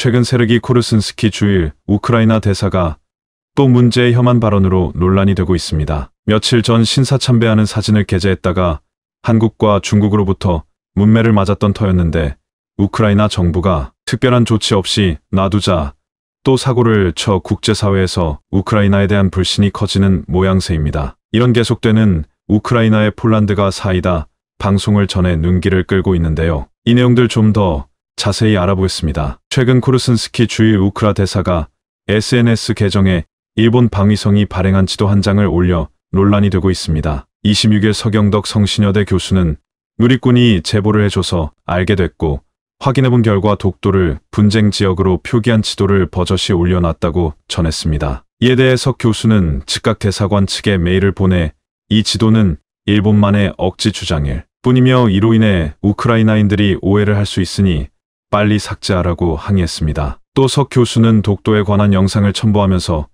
최근 세르기 코르슨스키 주일 우크라이나 대사가 또 문제의 혐한 발언으로 논란이 되고 있습니다. 며칠 전 신사 참배하는 사진을 게재했다가 한국과 중국으로부터 문매를 맞았던 터였는데 우크라이나 정부가 특별한 조치 없이 놔두자 또 사고를 쳐 국제사회에서 우크라이나에 대한 불신이 커지는 모양새입니다. 이런 계속되는 우크라이나의 폴란드가 사이다 방송을 전해 눈길을 끌고 있는데요. 이 내용들 좀 더 자세히 알아보겠습니다. 최근 코르슨스키 주일 우크라 대사가 SNS 계정에 일본 방위성이 발행한 지도 한 장을 올려 논란이 되고 있습니다. 26일 서경덕 성신여대 교수는 누리꾼이 제보를 해줘서 알게 됐고 확인해본 결과 독도를 분쟁 지역으로 표기한 지도를 버젓이 올려놨다고 전했습니다. 이에 대해 석 교수는 즉각 대사관 측에 메일을 보내 이 지도는 일본만의 억지 주장일 뿐이며 이로 인해 우크라이나인들이 오해를 할 수 있으니 빨리 삭제하라고 항의했습니다. 또 석 교수는 독도에 관한 영상을 첨부하면서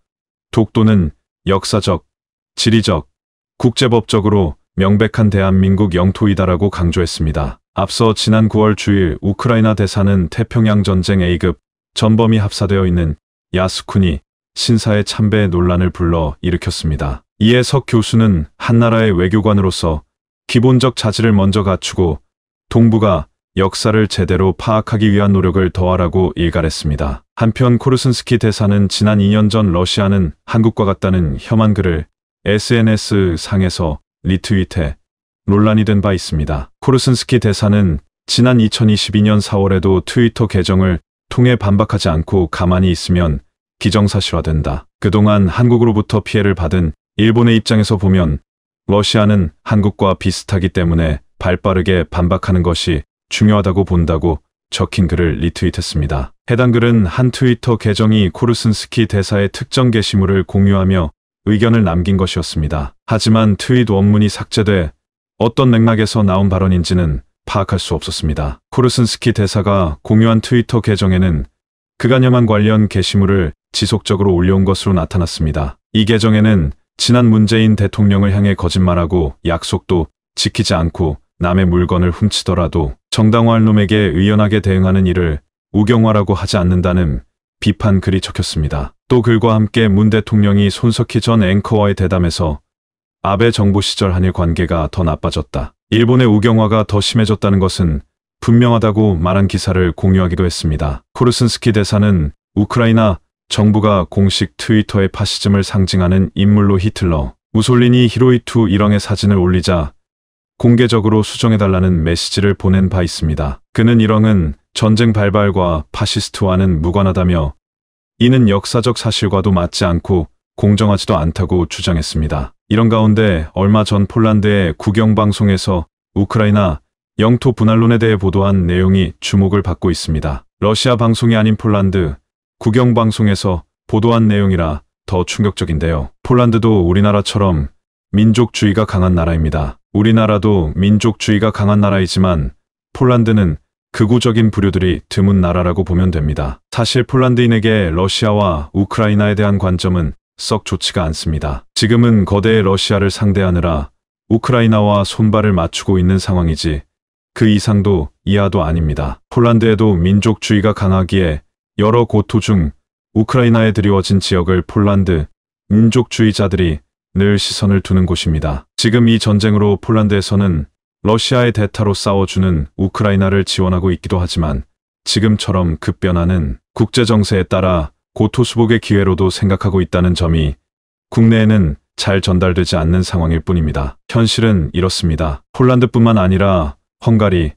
독도는 역사적, 지리적, 국제법적으로 명백한 대한민국 영토이다라고 강조했습니다. 앞서 지난 9월 주일 우크라이나 대사는 태평양 전쟁 A급 전범이 합사되어 있는 야스쿠니 신사의 참배 논란을 불러 일으켰습니다. 이에 석 교수는 한나라의 외교관으로서 기본적 자질을 먼저 갖추고 동북아 역사를 제대로 파악하기 위한 노력을 더하라고 일갈했습니다. 한편 코르슨스키 대사는 지난 2년 전 러시아는 한국과 같다는 혐한 글을 SNS 상에서 리트윗해 논란이 된 바 있습니다. 코르슨스키 대사는 지난 2022년 4월에도 트위터 계정을 통해 반박하지 않고 가만히 있으면 기정사실화된다. 그동안 한국으로부터 피해를 받은 일본의 입장에서 보면 러시아는 한국과 비슷하기 때문에 발빠르게 반박하는 것이 중요하다고 본다고 적힌 글을 리트윗했습니다. 해당 글은 한 트위터 계정이 코르슨스키 대사의 특정 게시물을 공유하며 의견을 남긴 것이었습니다. 하지만 트윗 원문이 삭제돼 어떤 맥락에서 나온 발언인지는 파악할 수 없었습니다. 코르슨스키 대사가 공유한 트위터 계정에는 그간 혐한 관련 게시물을 지속적으로 올려온 것으로 나타났습니다. 이 계정에는 지난 문재인 대통령을 향해 거짓말하고 약속도 지키지 않고 남의 물건을 훔치더라도 정당화할 놈에게 의연하게 대응하는 일을 우경화라고 하지 않는다는 비판 글이 적혔습니다. 또 글과 함께 문 대통령이 손석희 전 앵커와의 대담에서 아베 정부 시절 한일 관계가 더 나빠졌다. 일본의 우경화가 더 심해졌다는 것은 분명하다고 말한 기사를 공유하기도 했습니다. 코르슨스키 대사는 우크라이나 정부가 공식 트위터의 파시즘을 상징하는 인물로 히틀러, 무솔리니 히로이투 일왕의 사진을 올리자 공개적으로 수정해달라는 메시지를 보낸 바 있습니다. 그는 일왕은 전쟁 발발과 파시스트와는 무관하다며 이는 역사적 사실과도 맞지 않고 공정하지도 않다고 주장했습니다. 이런 가운데 얼마 전 폴란드의 국영방송에서 우크라이나 영토 분할론에 대해 보도한 내용이 주목을 받고 있습니다. 러시아 방송이 아닌 폴란드 국영방송에서 보도한 내용이라 더 충격적인데요. 폴란드도 우리나라처럼 민족주의가 강한 나라입니다. 우리나라도 민족주의가 강한 나라이지만 폴란드는 극우적인 부류들이 드문 나라라고 보면 됩니다. 사실 폴란드인에게 러시아와 우크라이나에 대한 관점은 썩 좋지가 않습니다. 지금은 거대 러시아를 상대하느라 우크라이나와 손발을 맞추고 있는 상황이지 그 이상도 이하도 아닙니다. 폴란드에도 민족주의가 강하기에 여러 고토 중 우크라이나에 드리워진 지역을 폴란드 민족주의자들이 늘 시선을 두는 곳입니다. 지금 이 전쟁으로 폴란드에서는 러시아의 대타로 싸워주는 우크라이나를 지원하고 있기도 하지만 지금처럼 급변하는 그 국제정세에 따라 고토수복의 기회로도 생각하고 있다는 점이 국내에는 잘 전달되지 않는 상황일 뿐입니다. 현실은 이렇습니다. 폴란드뿐만 아니라 헝가리,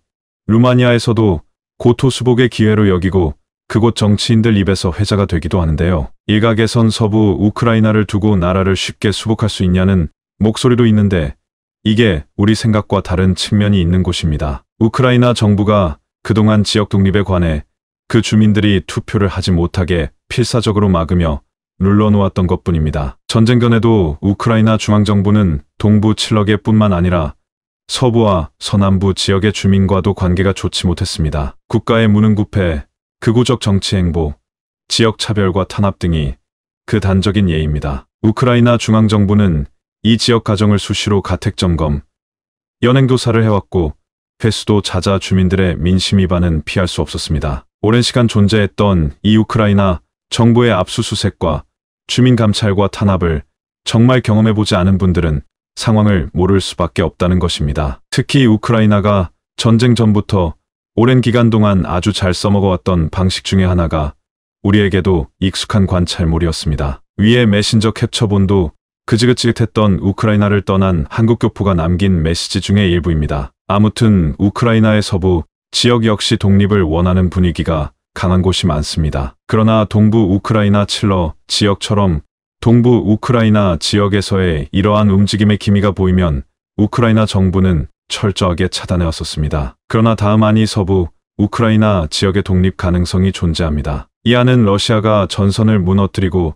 루마니아에서도 고토수복의 기회로 여기고 그곳 정치인들 입에서 회자가 되기도 하는데요. 일각에선 서부 우크라이나를 두고 나라를 쉽게 수복할 수 있냐는 목소리도 있는데 이게 우리 생각과 다른 측면이 있는 곳입니다. 우크라이나 정부가 그동안 지역 독립에 관해 그 주민들이 투표를 하지 못하게 필사적으로 막으며 눌러놓았던 것뿐입니다. 전쟁 전에도 우크라이나 중앙정부는 동부 칠럭에 뿐만 아니라 서부와 서남부 지역의 주민과도 관계가 좋지 못했습니다. 국가의 무능구패, 극우적 정치 행보, 지역 차별과 탄압 등이 그 단적인 예입니다. 우크라이나 중앙정부는 이 지역 가정을 수시로 가택 점검, 연행조사를 해왔고 회수도 자자 주민들의 민심 위반은 피할 수 없었습니다. 오랜 시간 존재했던 이 우크라이나 정부의 압수수색과 주민 감찰과 탄압을 정말 경험해보지 않은 분들은 상황을 모를 수밖에 없다는 것입니다. 특히 우크라이나가 전쟁 전부터 오랜 기간 동안 아주 잘 써먹어왔던 방식 중에 하나가 우리에게도 익숙한 관찰물이었습니다위의 메신저 캡처본도 그지그지했던 우크라이나를 떠난 한국 교포가 남긴 메시지 중의 일부입니다. 아무튼 우크라이나의 서부 지역 역시 독립을 원하는 분위기가 강한 곳이 많습니다. 그러나 동부 우크라이나 칠러 지역처럼 동부 우크라이나 지역에서의 이러한 움직임의 기미가 보이면 우크라이나 정부는 철저하게 차단해 왔었습니다. 그러나 다음 안이 서부 우크라이나 지역의 독립 가능성이 존재합니다. 이 안은 러시아가 전선을 무너뜨리고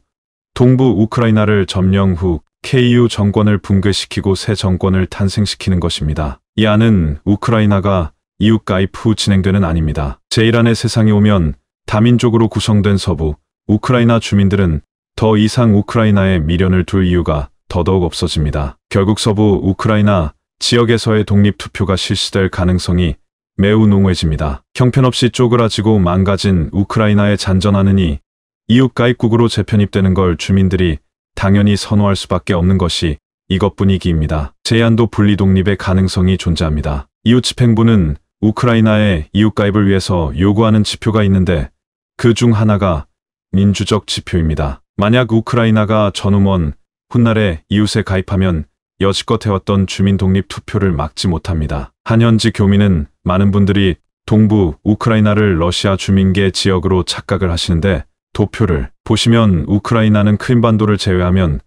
동부 우크라이나를 점령 후 KU 정권을 붕괴시키고 새 정권을 탄생시키는 것입니다. 이 안은 우크라이나가 이웃 가입 후 진행되는 안입니다. 제1안의 세상이 오면 다민족으로 구성된 서부 우크라이나 주민들은 더 이상 우크라이나에 미련을 둘 이유가 더더욱 없어집니다. 결국 서부 우크라이나 지역에서의 독립투표가 실시될 가능성이 매우 농후해집니다. 형편없이 쪼그라지고 망가진 우크라이나에 잔전하느니 이웃 가입국으로 재편입되는 걸 주민들이 당연히 선호할 수밖에 없는 것이 이것뿐이기입니다. 제한도 분리독립의 가능성이 존재합니다. 이웃 집행부는 우크라이나의 이웃 가입을 위해서 요구하는 지표가 있는데 그 중 하나가 민주적 지표입니다. 만약 우크라이나가 전후먼 훗날에 이웃에 가입하면 여지껏 해왔던 주민 독립 투표를 막지 못합니다. 한현지 교민은 많은 분들이 동부 우크라이나를 러시아 주민계 지역으로 착각을 하시는데 도표를 보시면 우크라이나는 크림반도를 제외하면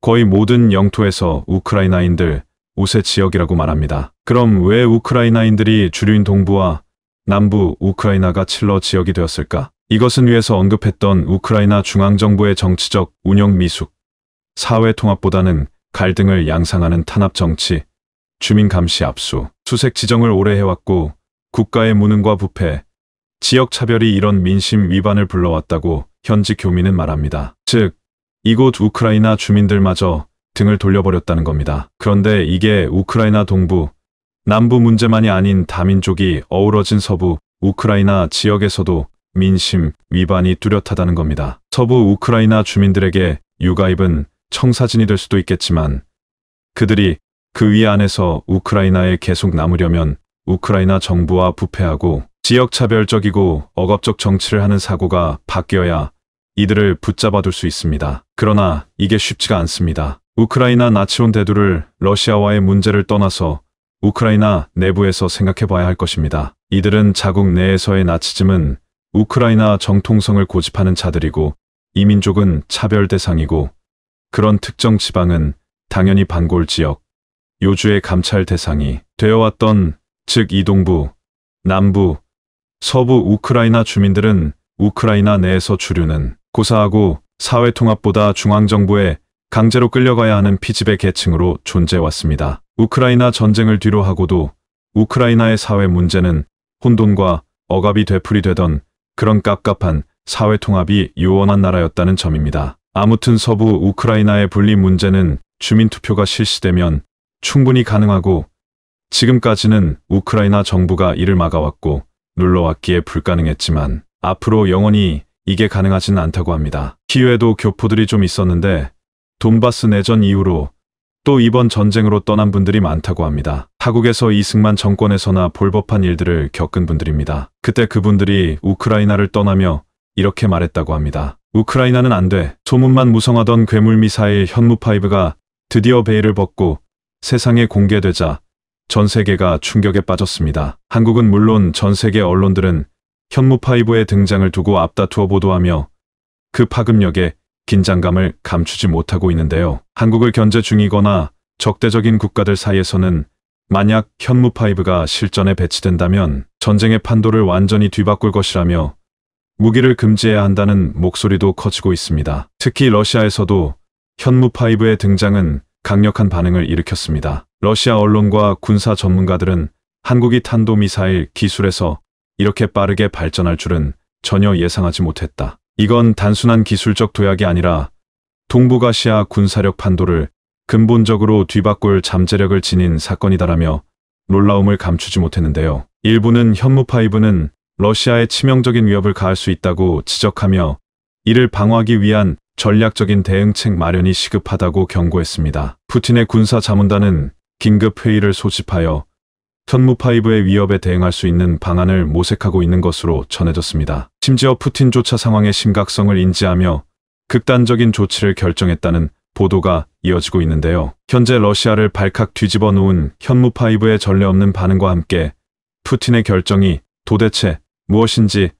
거의 모든 영토에서 우크라이나인들 우세 지역이라고 말합니다. 그럼 왜 우크라이나인들이 주류인 동부와 남부 우크라이나가 칠러 지역이 되었을까? 이것은 위에서 언급했던 우크라이나 중앙정부의 정치적 운영 미숙, 사회 통합보다는 갈등을 양상하는 탄압 정치, 주민 감시 압수, 수색 지정을 오래 해왔고 국가의 무능과 부패, 지역 차별이 이런 민심 위반을 불러왔다고 현지 교민은 말합니다. 즉, 이곳 우크라이나 주민들마저 등을 돌려버렸다는 겁니다. 그런데 이게 우크라이나 동부, 남부 문제만이 아닌 다민족이 어우러진 서부 우크라이나 지역에서도 민심 위반이 뚜렷하다는 겁니다. 서부 우크라이나 주민들에게 유가입은 청사진이 될 수도 있겠지만 그들이 그 위 안에서 우크라이나에 계속 남으려면 우크라이나 정부와 부패하고 지역차별적이고 억압적 정치를 하는 사고가 바뀌어야 이들을 붙잡아둘 수 있습니다. 그러나 이게 쉽지가 않습니다. 우크라이나 나치온 대두를 러시아와의 문제를 떠나서 우크라이나 내부에서 생각해봐야 할 것입니다. 이들은 자국 내에서의 나치즘은 우크라이나 정통성을 고집하는 자들이고 이민족은 차별 대상이고 그런 특정 지방은 당연히 반골 지역, 요주의 감찰 대상이 되어왔던 즉 이동부, 남부, 서부 우크라이나 주민들은 우크라이나 내에서 주류는 고사하고 사회통합보다 중앙정부에 강제로 끌려가야 하는 피집의 계층으로 존재해왔습니다. 우크라이나 전쟁을 뒤로하고도 우크라이나의 사회 문제는 혼돈과 억압이 되풀이되던 그런 깝깝한 사회통합이 요원한 나라였다는 점입니다. 아무튼 서부 우크라이나의 분리 문제는 주민투표가 실시되면 충분히 가능하고 지금까지는 우크라이나 정부가 이를 막아왔고 눌러왔기에 불가능했지만 앞으로 영원히 이게 가능하진 않다고 합니다. 키유에도 교포들이 좀 있었는데 돈바스 내전 이후로 또 이번 전쟁으로 떠난 분들이 많다고 합니다. 타국에서 이승만 정권에서나 볼법한 일들을 겪은 분들입니다. 그때 그분들이 우크라이나를 떠나며 이렇게 말했다고 합니다. 우크라이나는 안 돼. 소문만 무성하던 괴물미사일 현무5가 드디어 베일을 벗고 세상에 공개되자 전 세계가 충격에 빠졌습니다. 한국은 물론 전 세계 언론들은 현무5의 등장을 두고 앞다투어 보도하며 그 파급력에 긴장감을 감추지 못하고 있는데요. 한국을 견제 중이거나 적대적인 국가들 사이에서는 만약 현무5가 실전에 배치된다면 전쟁의 판도를 완전히 뒤바꿀 것이라며 무기를 금지해야 한다는 목소리도 커지고 있습니다. 특히 러시아에서도 현무5의 등장은 강력한 반응을 일으켰습니다. 러시아 언론과 군사 전문가들은 한국이 탄도미사일 기술에서 이렇게 빠르게 발전할 줄은 전혀 예상하지 못했다. 이건 단순한 기술적 도약이 아니라 동북아시아 군사력 판도를 근본적으로 뒤바꿀 잠재력을 지닌 사건이다라며 놀라움을 감추지 못했는데요. 일부는 현무파이브는 러시아에 치명적인 위협을 가할 수 있다고 지적하며 이를 방어하기 위한 전략적인 대응책 마련이 시급하다고 경고했습니다. 푸틴의 군사 자문단은 긴급 회의를 소집하여 현무파이브의 위협에 대응할 수 있는 방안을 모색하고 있는 것으로 전해졌습니다. 심지어 푸틴조차 상황의 심각성을 인지하며 극단적인 조치를 결정했다는 보도가 이어지고 있는데요. 현재 러시아를 발칵 뒤집어 놓은 현무파이브의 전례 없는 반응과 함께 푸틴의 결정이 도대체 무엇인지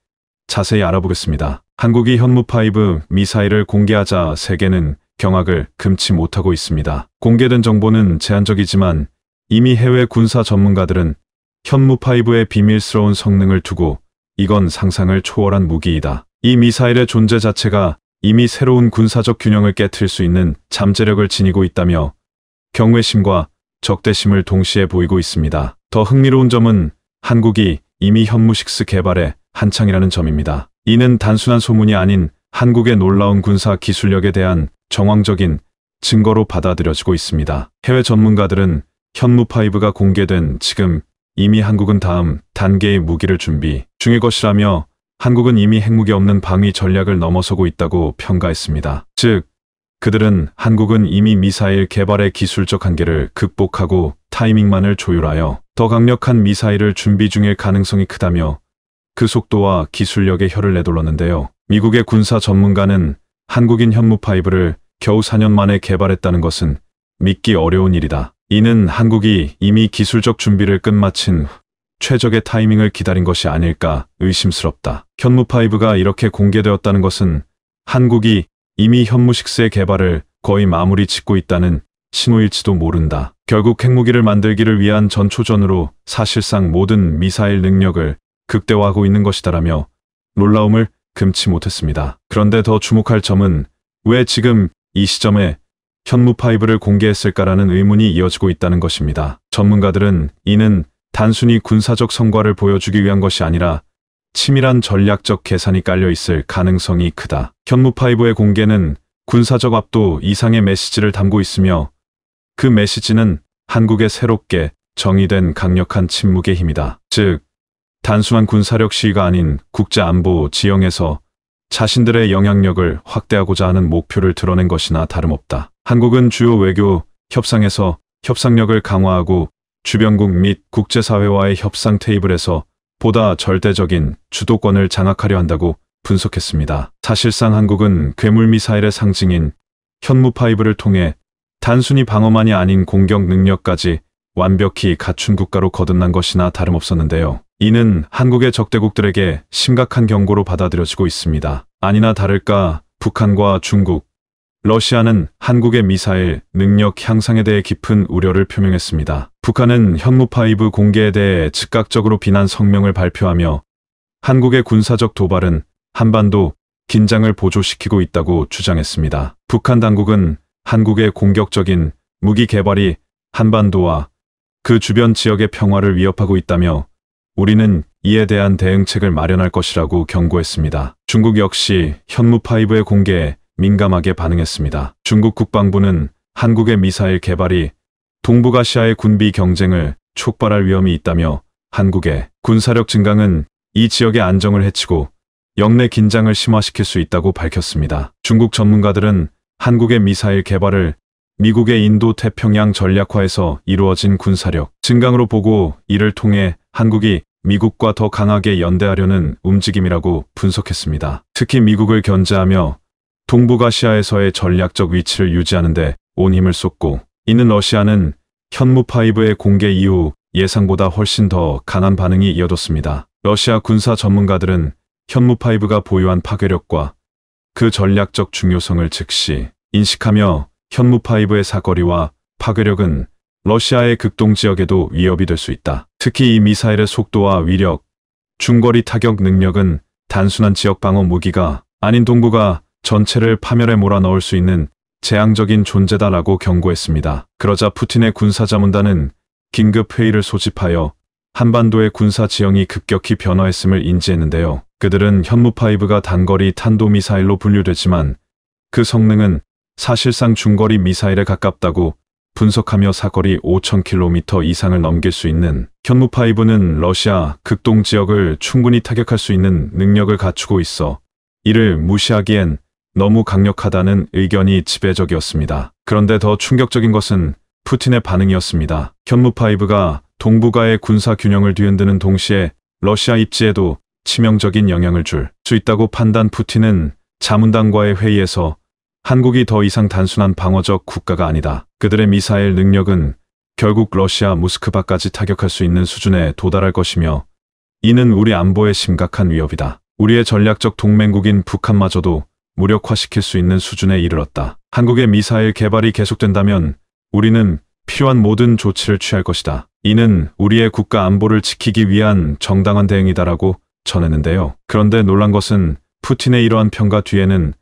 자세히 알아보겠습니다. 한국이 현무5 미사일을 공개하자 세계는 경악을 금치 못하고 있습니다. 공개된 정보는 제한적이지만 이미 해외 군사 전문가들은 현무5의 비밀스러운 성능을 두고 이건 상상을 초월한 무기이다. 이 미사일의 존재 자체가 이미 새로운 군사적 균형을 깨틀수 있는 잠재력을 지니고 있다며 경외심과 적대심을 동시에 보이고 있습니다. 더 흥미로운 점은 한국이 이미 현무식스 개발에 한창이라는 점입니다. 이는 단순한 소문이 아닌 한국의 놀라운 군사 기술력에 대한 정황적인 증거로 받아들여지고 있습니다. 해외 전문가들은 현무5가 공개된 지금 이미 한국은 다음 단계의 무기를 준비 중일 것이라며 한국은 이미 핵무기 없는 방위 전략을 넘어서고 있다고 평가했습니다. 즉, 그들은 한국은 이미 미사일 개발의 기술적 한계를 극복하고 타이밍만을 조율하여 더 강력한 미사일을 준비 중일 가능성이 크다며 그 속도와 기술력에 혀를 내돌렀는데요. 미국의 군사 전문가는 한국인 현무파이브를 겨우 4년 만에 개발했다는 것은 믿기 어려운 일이다. 이는 한국이 이미 기술적 준비를 끝마친 최적의 타이밍을 기다린 것이 아닐까 의심스럽다. 현무5가 이렇게 공개되었다는 것은 한국이 이미 현무6의 개발을 거의 마무리 짓고 있다는 신호일지도 모른다. 결국 핵무기를 만들기를 위한 전초전으로 사실상 모든 미사일 능력을 극대화하고 있는 것이다라며 놀라움을 금치 못했습니다. 그런데 더 주목할 점은 왜 지금 이 시점에 현무5를 공개했을까라는 의문이 이어지고 있다는 것입니다. 전문가들은 이는 단순히 군사적 성과를 보여주기 위한 것이 아니라 치밀한 전략적 계산이 깔려 있을 가능성이 크다. 현무5의 공개는 군사적 압도 이상의 메시지를 담고 있으며 그 메시지는 한국의 새롭게 정의된 강력한 침묵의 힘이다. 즉, 단순한 군사력 시위가 아닌 국제안보 지형에서 자신들의 영향력을 확대하고자 하는 목표를 드러낸 것이나 다름없다. 한국은 주요 외교 협상에서 협상력을 강화하고 주변국 및 국제사회와의 협상 테이블에서 보다 절대적인 주도권을 장악하려 한다고 분석했습니다. 사실상 한국은 괴물미사일의 상징인 현무 파이브를 통해 단순히 방어만이 아닌 공격 능력까지 완벽히 갖춘 국가로 거듭난 것이나 다름없었는데요. 이는 한국의 적대국들에게 심각한 경고로 받아들여지고 있습니다. 아니나 다를까 북한과 중국, 러시아는 한국의 미사일 능력 향상에 대해 깊은 우려를 표명했습니다. 북한은 현무5 파 공개에 대해 즉각적으로 비난 성명을 발표하며 한국의 군사적 도발은 한반도 긴장을 보조시키고 있다고 주장했습니다. 북한 당국은 한국의 공격적인 무기 개발이 한반도와 그 주변 지역의 평화를 위협하고 있다며 우리는 이에 대한 대응책을 마련할 것이라고 경고했습니다. 중국 역시 현무파이브의 공개에 민감하게 반응했습니다. 중국 국방부는 한국의 미사일 개발이 동북아시아의 군비 경쟁을 촉발할 위험이 있다며 한국의 군사력 증강은 이 지역의 안정을 해치고 영내 긴장을 심화시킬 수 있다고 밝혔습니다. 중국 전문가들은 한국의 미사일 개발을 미국의 인도 태평양 전략화에서 이루어진 군사력 증강으로 보고 이를 통해 한국이 미국과 더 강하게 연대하려는 움직임이라고 분석했습니다. 특히 미국을 견제하며 동북아시아에서의 전략적 위치를 유지하는 데 온 힘을 쏟고 있는 러시아는 현무5의 공개 이후 예상보다 훨씬 더 강한 반응이 이어졌습니다. 러시아 군사 전문가들은 현무5가 보유한 파괴력과 그 전략적 중요성을 즉시 인식하며 현무5의 사거리와 파괴력은 러시아의 극동 지역에도 위협이 될 수 있다. 특히 이 미사일의 속도와 위력, 중거리 타격 능력은 단순한 지역 방어 무기가 아닌 동부가 전체를 파멸에 몰아넣을 수 있는 재앙적인 존재다라고 경고했습니다. 그러자 푸틴의 군사자문단은 긴급 회의를 소집하여 한반도의 군사 지형이 급격히 변화했음을 인지했는데요. 그들은 현무5가 단거리 탄도미사일로 분류됐지만 그 성능은 사실상 중거리 미사일에 가깝다고 분석하며 사거리 5,000km 이상을 넘길 수 있는 현무5는 러시아 극동 지역을 충분히 타격할 수 있는 능력을 갖추고 있어 이를 무시하기엔 너무 강력하다는 의견이 지배적이었습니다. 그런데 더 충격적인 것은 푸틴의 반응이었습니다. 현무5가 동북아의 군사 균형을 뒤흔드는 동시에 러시아 입지에도 치명적인 영향을 줄 수 있다고 판단 푸틴은 자문당과의 회의에서 한국이 더 이상 단순한 방어적 국가가 아니다. 그들의 미사일 능력은 결국 러시아 모스크바까지 타격할 수 있는 수준에 도달할 것이며 이는 우리 안보에 심각한 위협이다. 우리의 전략적 동맹국인 북한마저도 무력화시킬 수 있는 수준에 이르렀다. 한국의 미사일 개발이 계속된다면 우리는 필요한 모든 조치를 취할 것이다. 이는 우리의 국가 안보를 지키기 위한 정당한 대응이다라고 전했는데요. 그런데 놀란 것은 푸틴의 이러한 평가 뒤에는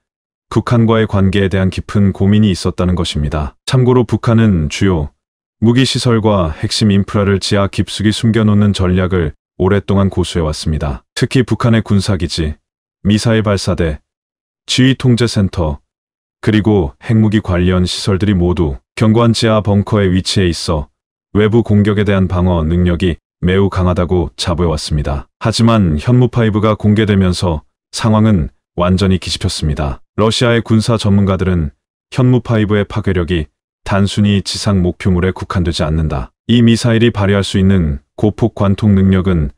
북한과의 관계에 대한 깊은 고민이 있었다는 것입니다. 참고로 북한은 주요 무기시설과 핵심 인프라를 지하 깊숙이 숨겨놓는 전략을 오랫동안 고수해왔습니다. 특히 북한의 군사기지, 미사일 발사대, 지휘통제센터, 그리고 핵무기 관련 시설들이 모두 견고한 지하 벙커에위치해 있어 외부 공격에 대한 방어 능력이 매우 강하다고 자부해왔습니다. 하지만 현무5가 공개되면서 상황은 완전히 뒤집혔습니다. 러시아의 군사 전문가들은 현무5의 파괴력이 단순히 지상 목표물에 국한되지 않는다. 이 미사일이 발휘할 수 있는 고폭 관통 능력은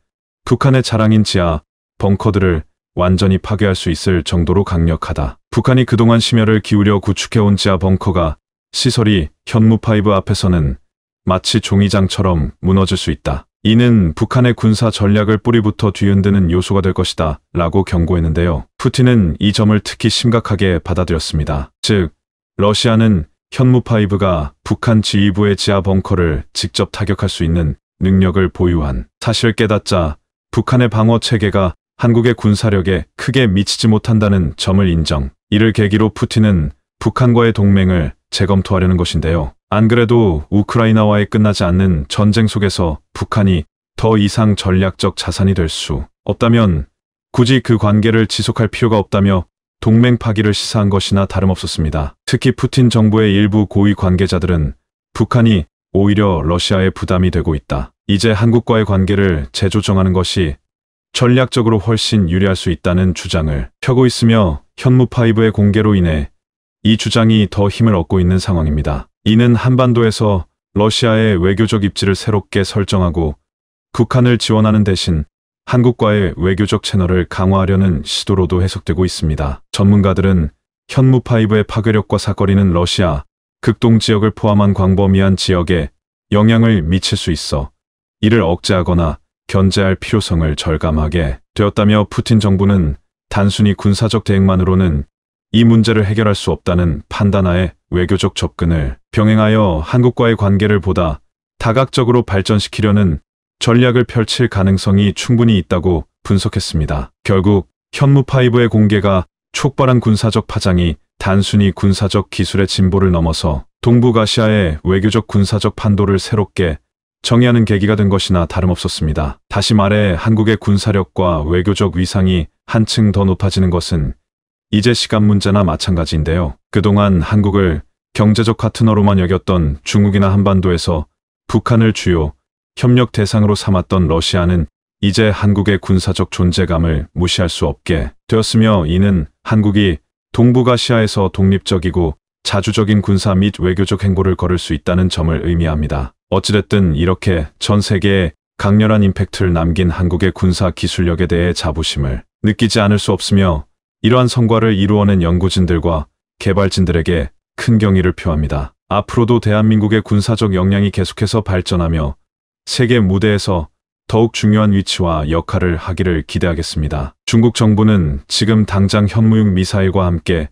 북한의 자랑인 지하 벙커들을 완전히 파괴할 수 있을 정도로 강력하다. 북한이 그동안 심혈을 기울여 구축해온 지하 벙커가 시설이 현무5 앞에서는 마치 종이장처럼 무너질 수 있다. 이는 북한의 군사 전략을 뿌리부터 뒤흔드는 요소가 될 것이다 라고 경고했는데요. 푸틴은 이 점을 특히 심각하게 받아들였습니다. 즉, 러시아는 현무파이브가 북한 지휘부의 지하 벙커를 직접 타격할 수 있는 능력을 보유한 사실 깨닫자 북한의 방어 체계가 한국의 군사력에 크게 미치지 못한다는 점을 인정. 이를 계기로 푸틴은 북한과의 동맹을 재검토하려는 것인데요. 안 그래도 우크라이나와의 끝나지 않는 전쟁 속에서 북한이 더 이상 전략적 자산이 될 수 없다면 굳이 그 관계를 지속할 필요가 없다며 동맹 파기를 시사한 것이나 다름없었습니다. 특히 푸틴 정부의 일부 고위 관계자들은 북한이 오히려 러시아의 부담이 되고 있다. 이제 한국과의 관계를 재조정하는 것이 전략적으로 훨씬 유리할 수 있다는 주장을 펴고 있으며 현무파이브의 공개로 인해 이 주장이 더 힘을 얻고 있는 상황입니다. 이는 한반도에서 러시아의 외교적 입지를 새롭게 설정하고 북한을 지원하는 대신 한국과의 외교적 채널을 강화하려는 시도로도 해석되고 있습니다. 전문가들은 현무파이브의 파괴력과 사거리는 러시아, 극동 지역을 포함한 광범위한 지역에 영향을 미칠 수 있어 이를 억제하거나 견제할 필요성을 절감하게 되었다며 푸틴 정부는 단순히 군사적 대응만으로는 이 문제를 해결할 수 없다는 판단하에 외교적 접근을 병행하여 한국과의 관계를 보다 다각적으로 발전시키려는 전략을 펼칠 가능성이 충분히 있다고 분석했습니다. 결국 현무파이브의 공개가 촉발한 군사적 파장이 단순히 군사적 기술의 진보를 넘어서 동북아시아의 외교적 군사적 판도를 새롭게 정의하는 계기가 된 것이나 다름없었습니다. 다시 말해 한국의 군사력과 외교적 위상이 한층 더 높아지는 것은 이제 시간 문제나 마찬가지인데요. 그동안 한국을 경제적 파트너로만 여겼던 중국이나 한반도에서 북한을 주요 협력 대상으로 삼았던 러시아는 이제 한국의 군사적 존재감을 무시할 수 없게 되었으며 이는 한국이 동북아시아에서 독립적이고 자주적인 군사 및 외교적 행보를 걸을 수 있다는 점을 의미합니다. 어찌됐든 이렇게 전 세계에 강렬한 임팩트를 남긴 한국의 군사 기술력에 대해 자부심을 느끼지 않을 수 없으며 이러한 성과를 이루어낸 연구진들과 개발진들에게 큰 경의를 표합니다. 앞으로도 대한민국의 군사적 역량이 계속해서 발전하며 세계 무대에서 더욱 중요한 위치와 역할을 하기를 기대하겠습니다. 중국 정부는 지금 당장 현무용 미사일과 함께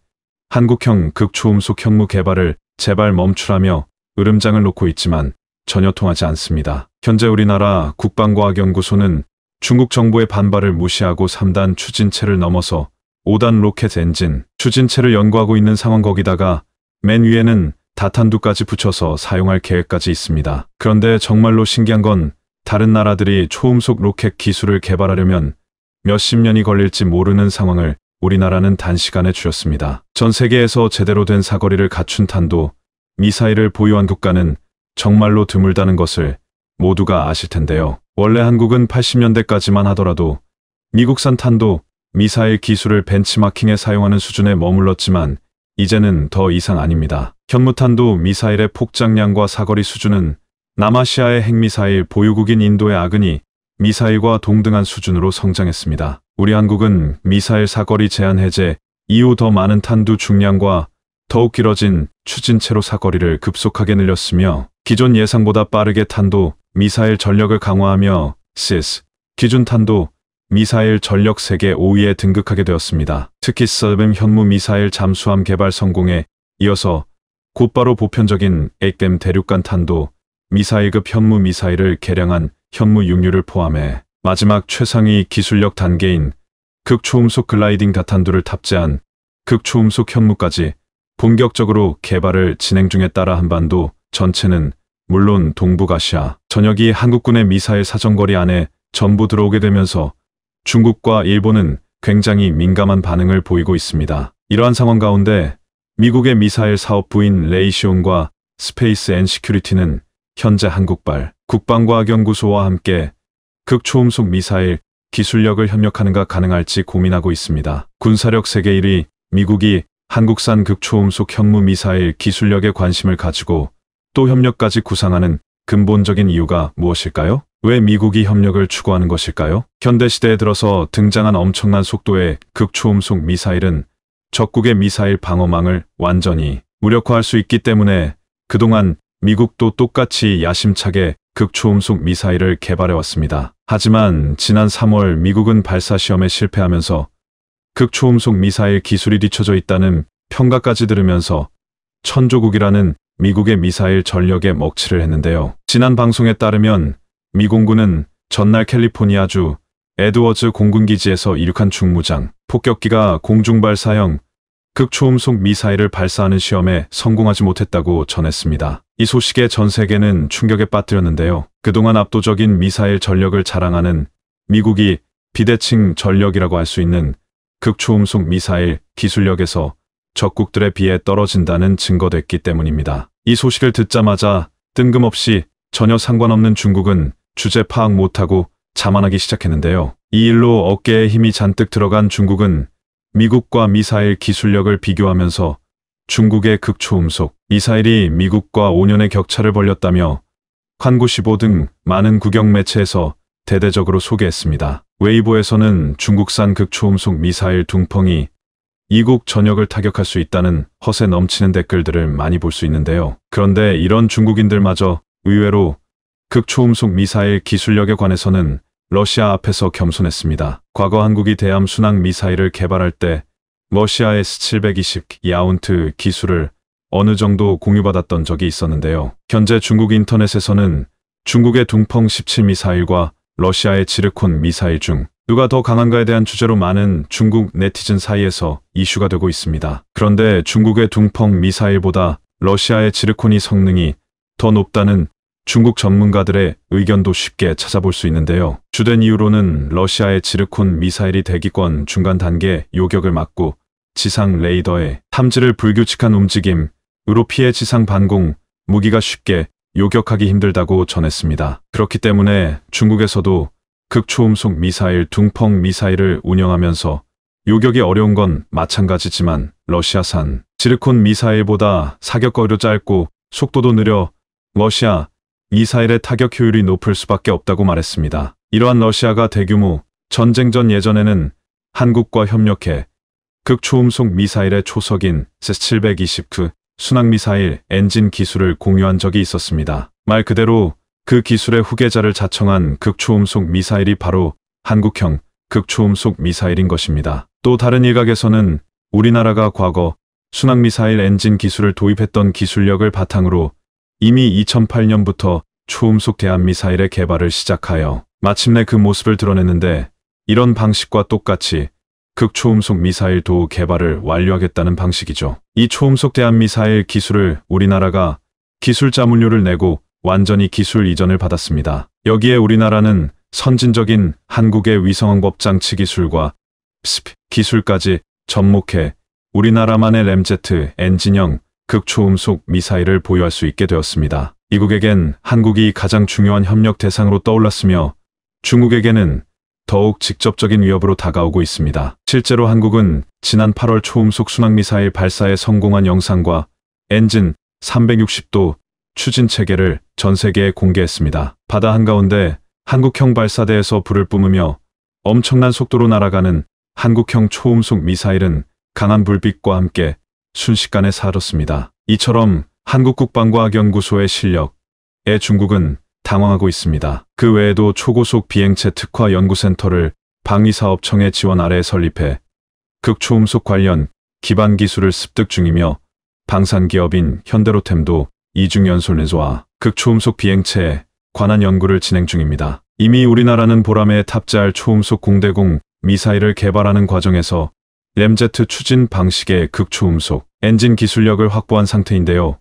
한국형 극초음속 현무 개발을 제발 멈추라며 으름장을 놓고 있지만 전혀 통하지 않습니다. 현재 우리나라 국방과학연구소는 중국 정부의 반발을 무시하고 3단 추진체를 넘어서 5단 로켓 엔진, 추진체를 연구하고 있는 상황 거기다가 맨 위에는 다탄두까지 붙여서 사용할 계획까지 있습니다. 그런데 정말로 신기한 건 다른 나라들이 초음속 로켓 기술을 개발하려면 몇십 년이 걸릴지 모르는 상황을 우리나라는 단시간에 줄였습니다. 전 세계에서 제대로 된 사거리를 갖춘 탄도 미사일을 보유한 국가는 정말로 드물다는 것을 모두가 아실 텐데요. 원래 한국은 80년대까지만 하더라도 미국산 탄도 미사일 기술을 벤치마킹에 사용하는 수준에 머물렀지만 이제는 더 이상 아닙니다. 현무탄도 미사일의 폭장량과 사거리 수준은 남아시아의 핵미사일 보유국인 인도의 아그니 미사일과 동등한 수준으로 성장했습니다. 우리 한국은 미사일 사거리 제한 해제 이후 더 많은 탄두 중량과 더욱 길어진 추진체로 사거리를 급속하게 늘렸으며 기존 예상보다 빠르게 탄도 미사일 전력을 강화하며 CS 기준 탄도 미사일 전력 세계 5위에 등극하게 되었습니다. 특히 서빙 현무 미사일 잠수함 개발 성공에 이어서 곧바로 보편적인 액댐 대륙간 탄도 미사일급 현무 미사일을 개량한 현무 육류를 포함해 마지막 최상위 기술력 단계인 극초음속 글라이딩 다탄두를 탑재한 극초음속 현무까지 본격적으로 개발을 진행 중에 따라 한반도 전체는 물론 동북아시아 전역이 한국군의 미사일 사정거리 안에 전부 들어오게 되면서 중국과 일본은 굉장히 민감한 반응을 보이고 있습니다. 이러한 상황 가운데 미국의 미사일 사업 부인 레이시온과 스페이스 앤 시큐리티는 현재 한국발 국방과학연구소와 함께 극초음속 미사일 기술력을 협력하는가 가능할지 고민하고 있습니다. 군사력 세계 1위 미국이 한국산 극초음속 현무 미사일 기술력에 관심을 가지고 또 협력까지 구상하는 근본적인 이유가 무엇일까요? 왜 미국이 협력을 추구하는 것일까요? 현대시대에 들어서 등장한 엄청난 속도의 극초음속 미사일은 적국의 미사일 방어망을 완전히 무력화할 수 있기 때문에 그동안 미국도 똑같이 야심차게 극초음속 미사일을 개발해왔습니다. 하지만 지난 3월 미국은 발사시험에 실패하면서 극초음속 미사일 기술이 뒤쳐져 있다는 평가까지 들으면서 천조국이라는 미국의 미사일 전력에 먹칠을 했는데요. 지난 방송에 따르면 미공군은 전날 캘리포니아주 에드워즈 공군기지에서 이륙한 중무장 폭격기가 공중발사형 극초음속 미사일을 발사하는 시험에 성공하지 못했다고 전했습니다. 이 소식에 전 세계는 충격에 빠뜨렸는데요. 그동안 압도적인 미사일 전력을 자랑하는 미국이 비대칭 전력이라고 할 수 있는 극초음속 미사일 기술력에서 적국들에 비해 떨어진다는 증거됐기 때문입니다. 이 소식을 듣자마자 뜬금없이 전혀 상관없는 중국은 주제 파악 못하고 자만하기 시작했는데요. 이 일로 어깨에 힘이 잔뜩 들어간 중국은 미국과 미사일 기술력을 비교하면서 중국의 극초음속 미사일이 미국과 5년의 격차를 벌렸다며 환구15 등 많은 국영 매체에서 대대적으로 소개했습니다. 웨이보에서는 중국산 극초음속 미사일 둥펑이 이국 전역을 타격할 수 있다는 허세 넘치는 댓글들을 많이 볼 수 있는데요. 그런데 이런 중국인들마저 의외로 극초음속 미사일 기술력에 관해서는 러시아 앞에서 겸손했습니다. 과거 한국이 대함 순항 미사일을 개발할 때 러시아의 S-720 야운트 기술을 어느 정도 공유받았던 적이 있었는데요. 현재 중국 인터넷에서는 중국의 둥펑 17 미사일과 러시아의 지르콘 미사일 중 누가 더 강한가에 대한 주제로 많은 중국 네티즌 사이에서 이슈가 되고 있습니다. 그런데 중국의 둥펑 미사일보다 러시아의 지르콘이 성능이 더 높다는 중국 전문가들의 의견도 쉽게 찾아볼 수 있는데요. 주된 이유로는 러시아의 지르콘 미사일이 대기권 중간 단계 요격을 막고 지상 레이더의 탐지를 불규칙한 움직임으로 피해 지상 반공 무기가 쉽게 요격하기 힘들다고 전했습니다. 그렇기 때문에 중국에서도 극초음속 미사일 둥펑 미사일을 운영하면서 요격이 어려운 건 마찬가지지만 러시아산 지르콘 미사일보다 사격거리도 짧고 속도도 느려 러시아 미사일의 타격 효율이 높을 수밖에 없다고 말했습니다. 이러한 러시아가 대규모 전쟁 전 예전에는 한국과 협력해 극초음속 미사일의 초석인 S-720크 순항미사일 엔진 기술을 공유한 적이 있었습니다. 말 그대로 그 기술의 후계자를 자청한 극초음속 미사일이 바로 한국형 극초음속 미사일인 것입니다. 또 다른 일각에서는 우리나라가 과거 순항미사일 엔진 기술을 도입했던 기술력을 바탕으로 이미 2008년부터 초음속 대한미사일의 개발을 시작하여 마침내 그 모습을 드러냈는데 이런 방식과 똑같이 극초음속 미사일 도 개발을 완료하겠다는 방식이죠. 이 초음속 대한 미사일 기술을 우리나라가 기술 자문료를 내고 완전히 기술 이전을 받았습니다. 여기에 우리나라는 선진적인 한국의 위성항법 장치 기술과 스피 기술까지 접목해 우리나라만의 램제트 엔진형 극초음속 미사일을 보유할 수 있게 되었습니다. 미국에겐 한국이 가장 중요한 협력 대상으로 떠올랐으며 중국에게는 더욱 직접적인 위협으로 다가오고 있습니다. 실제로 한국은 지난 8월 초음속 순항미사일 발사에 성공한 영상과 엔진 360도 추진 체계를 전 세계에 공개했습니다. 바다 한가운데 한국형 발사대에서 불을 뿜으며 엄청난 속도로 날아가는 한국형 초음속 미사일은 강한 불빛과 함께 순식간에 사라졌습니다. 이처럼 한국 국방과학연구소의 실력에 중국은 당황하고 있습니다. 그 외에도 초고속 비행체 특화 연구센터를 방위사업청의 지원 아래 설립해 극초음속 관련 기반 기술을 습득 중이며 방산 기업인 현대로템도 이중 연솔 렌소와 극초음속 비행체에 관한 연구를 진행 중입니다. 이미 우리나라는 보람에 탑재할 초음속 공대공 미사일을 개발하는 과정에서 램제트 추진 방식의 극초음속 엔진 기술력을 확보한 상태인데요.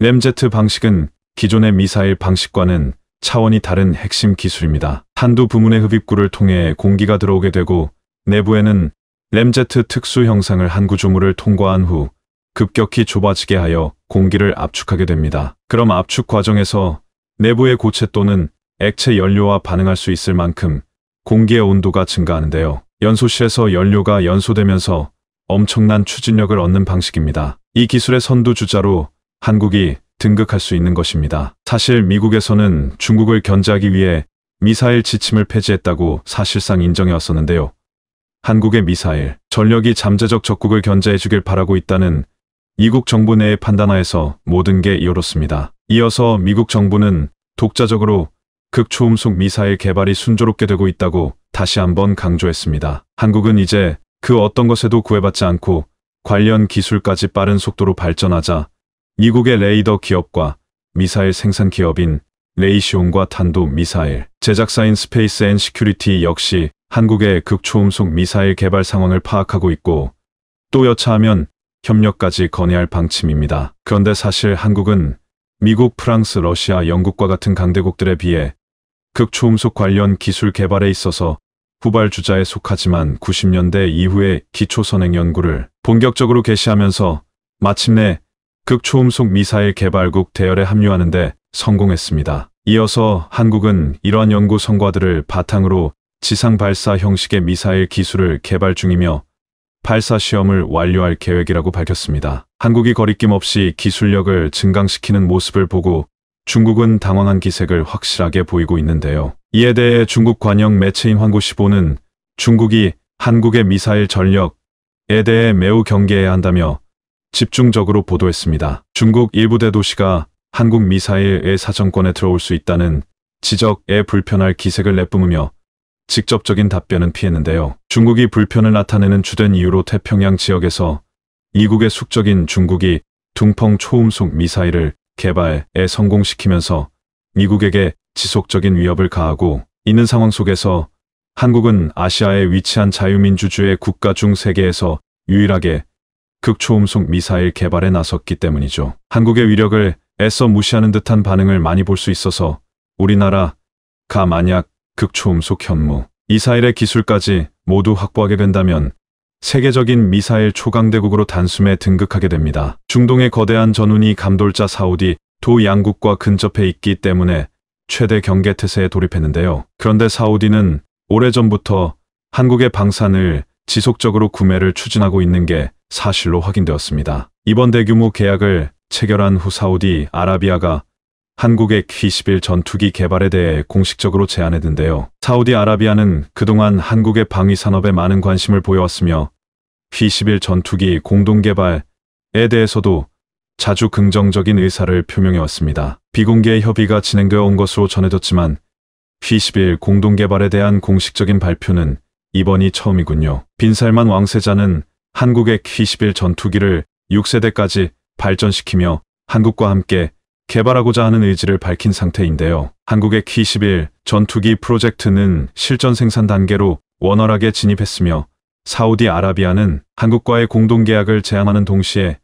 램제트 방식은 기존의 미사일 방식과는 차원이 다른 핵심 기술입니다. 한두 부문의 흡입구를 통해 공기가 들어오게 되고 내부에는 램제트 특수 형상을 한 구조물을 통과한 후 급격히 좁아지게 하여 공기를 압축하게 됩니다. 그럼 압축 과정에서 내부의 고체 또는 액체 연료와 반응할 수 있을 만큼 공기의 온도가 증가하는데요. 연소시에서 연료가 연소되면서 엄청난 추진력을 얻는 방식입니다. 이 기술의 선두주자로 한국이 등극할 수 있는 것입니다. 사실 미국에서는 중국을 견제하기 위해 미사일 지침을 폐지했다고 사실상 인정해 왔었는데요. 한국의 미사일, 전력이 잠재적 적국을 견제해 주길 바라고 있다는 미국 정부 내의 판단하에서 모든 게 이어졌습니다. 이어서 미국 정부는 독자적으로 극초음속 미사일 개발이 순조롭게 되고 있다고 다시 한번 강조했습니다. 한국은 이제 그 어떤 것에도 구애받지 않고 관련 기술까지 빠른 속도로 발전하자 미국의 레이더 기업과 미사일 생산 기업인 레이시온과 탄도 미사일 제작사인 스페이스 앤 시큐리티 역시 한국의 극초음속 미사일 개발 상황을 파악하고 있고 또 여차하면 협력까지 건의할 방침입니다. 그런데 사실 한국은 미국, 프랑스, 러시아, 영국과 같은 강대국들에 비해 극초음속 관련 기술 개발에 있어서 후발주자에 속하지만 90년대 이후에 기초선행 연구를 본격적으로 개시하면서 마침내 극초음속 미사일 개발국 대열에 합류하는데 성공했습니다. 이어서 한국은 이러한 연구 성과들을 바탕으로 지상 발사 형식의 미사일 기술을 개발 중이며 발사 시험을 완료할 계획이라고 밝혔습니다. 한국이 거리낌 없이 기술력을 증강시키는 모습을 보고 중국은 당황한 기색을 확실하게 보이고 있는데요. 이에 대해 중국 관영 매체인 환구시보는 중국이 한국의 미사일 전력에 대해 매우 경계해야 한다며 집중적으로 보도했습니다. 중국 일부 대도시가 한국 미사일의 사정권에 들어올 수 있다는 지적에 불편할 기색을 내뿜으며 직접적인 답변은 피했는데요. 중국이 불편을 나타내는 주된 이유로 태평양 지역에서 미국의 숙적인 중국이 둥펑 초음속 미사일을 개발에 성공시키면서 미국에게 지속적인 위협을 가하고 있는 상황 속에서 한국은 아시아에 위치한 자유민주주의 국가 중 세계에서 유일하게 극초음속 미사일 개발에 나섰기 때문이죠. 한국의 위력을 애써 무시하는 듯한 반응을 많이 볼 수 있어서 우리나라가 만약 극초음속 현무, 이사일의 기술까지 모두 확보하게 된다면 세계적인 미사일 초강대국으로 단숨에 등극하게 됩니다. 중동의 거대한 전운이 감돌자 사우디 두 양국과 근접해 있기 때문에 최대 경계태세에 돌입했는데요. 그런데 사우디는 오래전부터 한국의 방산을 지속적으로 구매를 추진하고 있는 게 사실로 확인되었습니다. 이번 대규모 계약을 체결한 후 사우디 아라비아가 한국의 Q-21 전투기 개발에 대해 공식적으로 제안했는데요. 사우디 아라비아는 그동안 한국의 방위 산업에 많은 관심을 보여왔으며 Q-21 전투기 공동 개발에 대해서도 자주 긍정적인 의사를 표명해왔습니다. 비공개 협의가 진행되어 온 것으로 전해졌지만 Q-21 공동 개발에 대한 공식적인 발표는 이번이 처음이군요. 빈살만 왕세자는 한국의 K-11 전투기를 6세대까지 발전시키며 한국과 함께 개발하고자 하는 의지를 밝힌 상태인데요. 한국의 K-11 전투기 프로젝트는 실전 생산 단계로 원활하게 진입했으며 사우디아라비아는 한국과의 공동계약을 제안하는 동시에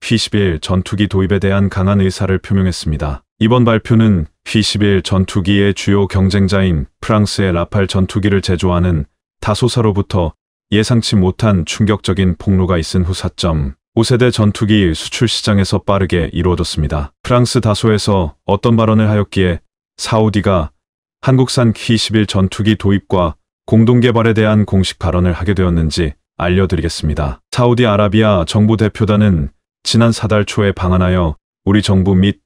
P11 전투기 도입에 대한 강한 의사를 표명했습니다. 이번 발표는 P11 전투기의 주요 경쟁자인 프랑스의 라팔 전투기를 제조하는 다소사로부터 예상치 못한 충격적인 폭로가 있은 후4점 5세대 전투기 수출 시장에서 빠르게 이루어졌습니다. 프랑스 다소에서 어떤 발언을 하였기에 사우디가 한국산 Q-21 전투기 도입과 공동개발에 대한 공식 발언을 하게 되었는지 알려드리겠습니다. 사우디아라비아 정부 대표단은 지난 4달 초에 방한하여 우리 정부 및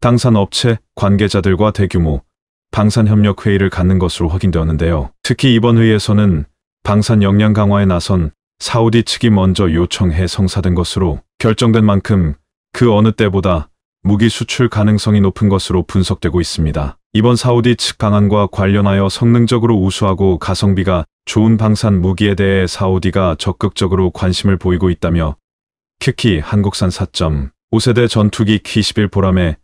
당산업체 관계자들과 대규모 방산협력 회의를 갖는 것으로 확인되었는데요. 특히 이번 회의에서는 방산 역량 강화에 나선 사우디 측이 먼저 요청해 성사된 것으로 결정된 만큼 그 어느 때보다 무기 수출 가능성이 높은 것으로 분석되고 있습니다. 이번 사우디 측 방안과 관련하여 성능적으로 우수하고 가성비가 좋은 방산 무기에 대해 사우디가 적극적으로 관심을 보이고 있다며 특히 한국산 4.5세대 전투기 K11 보람의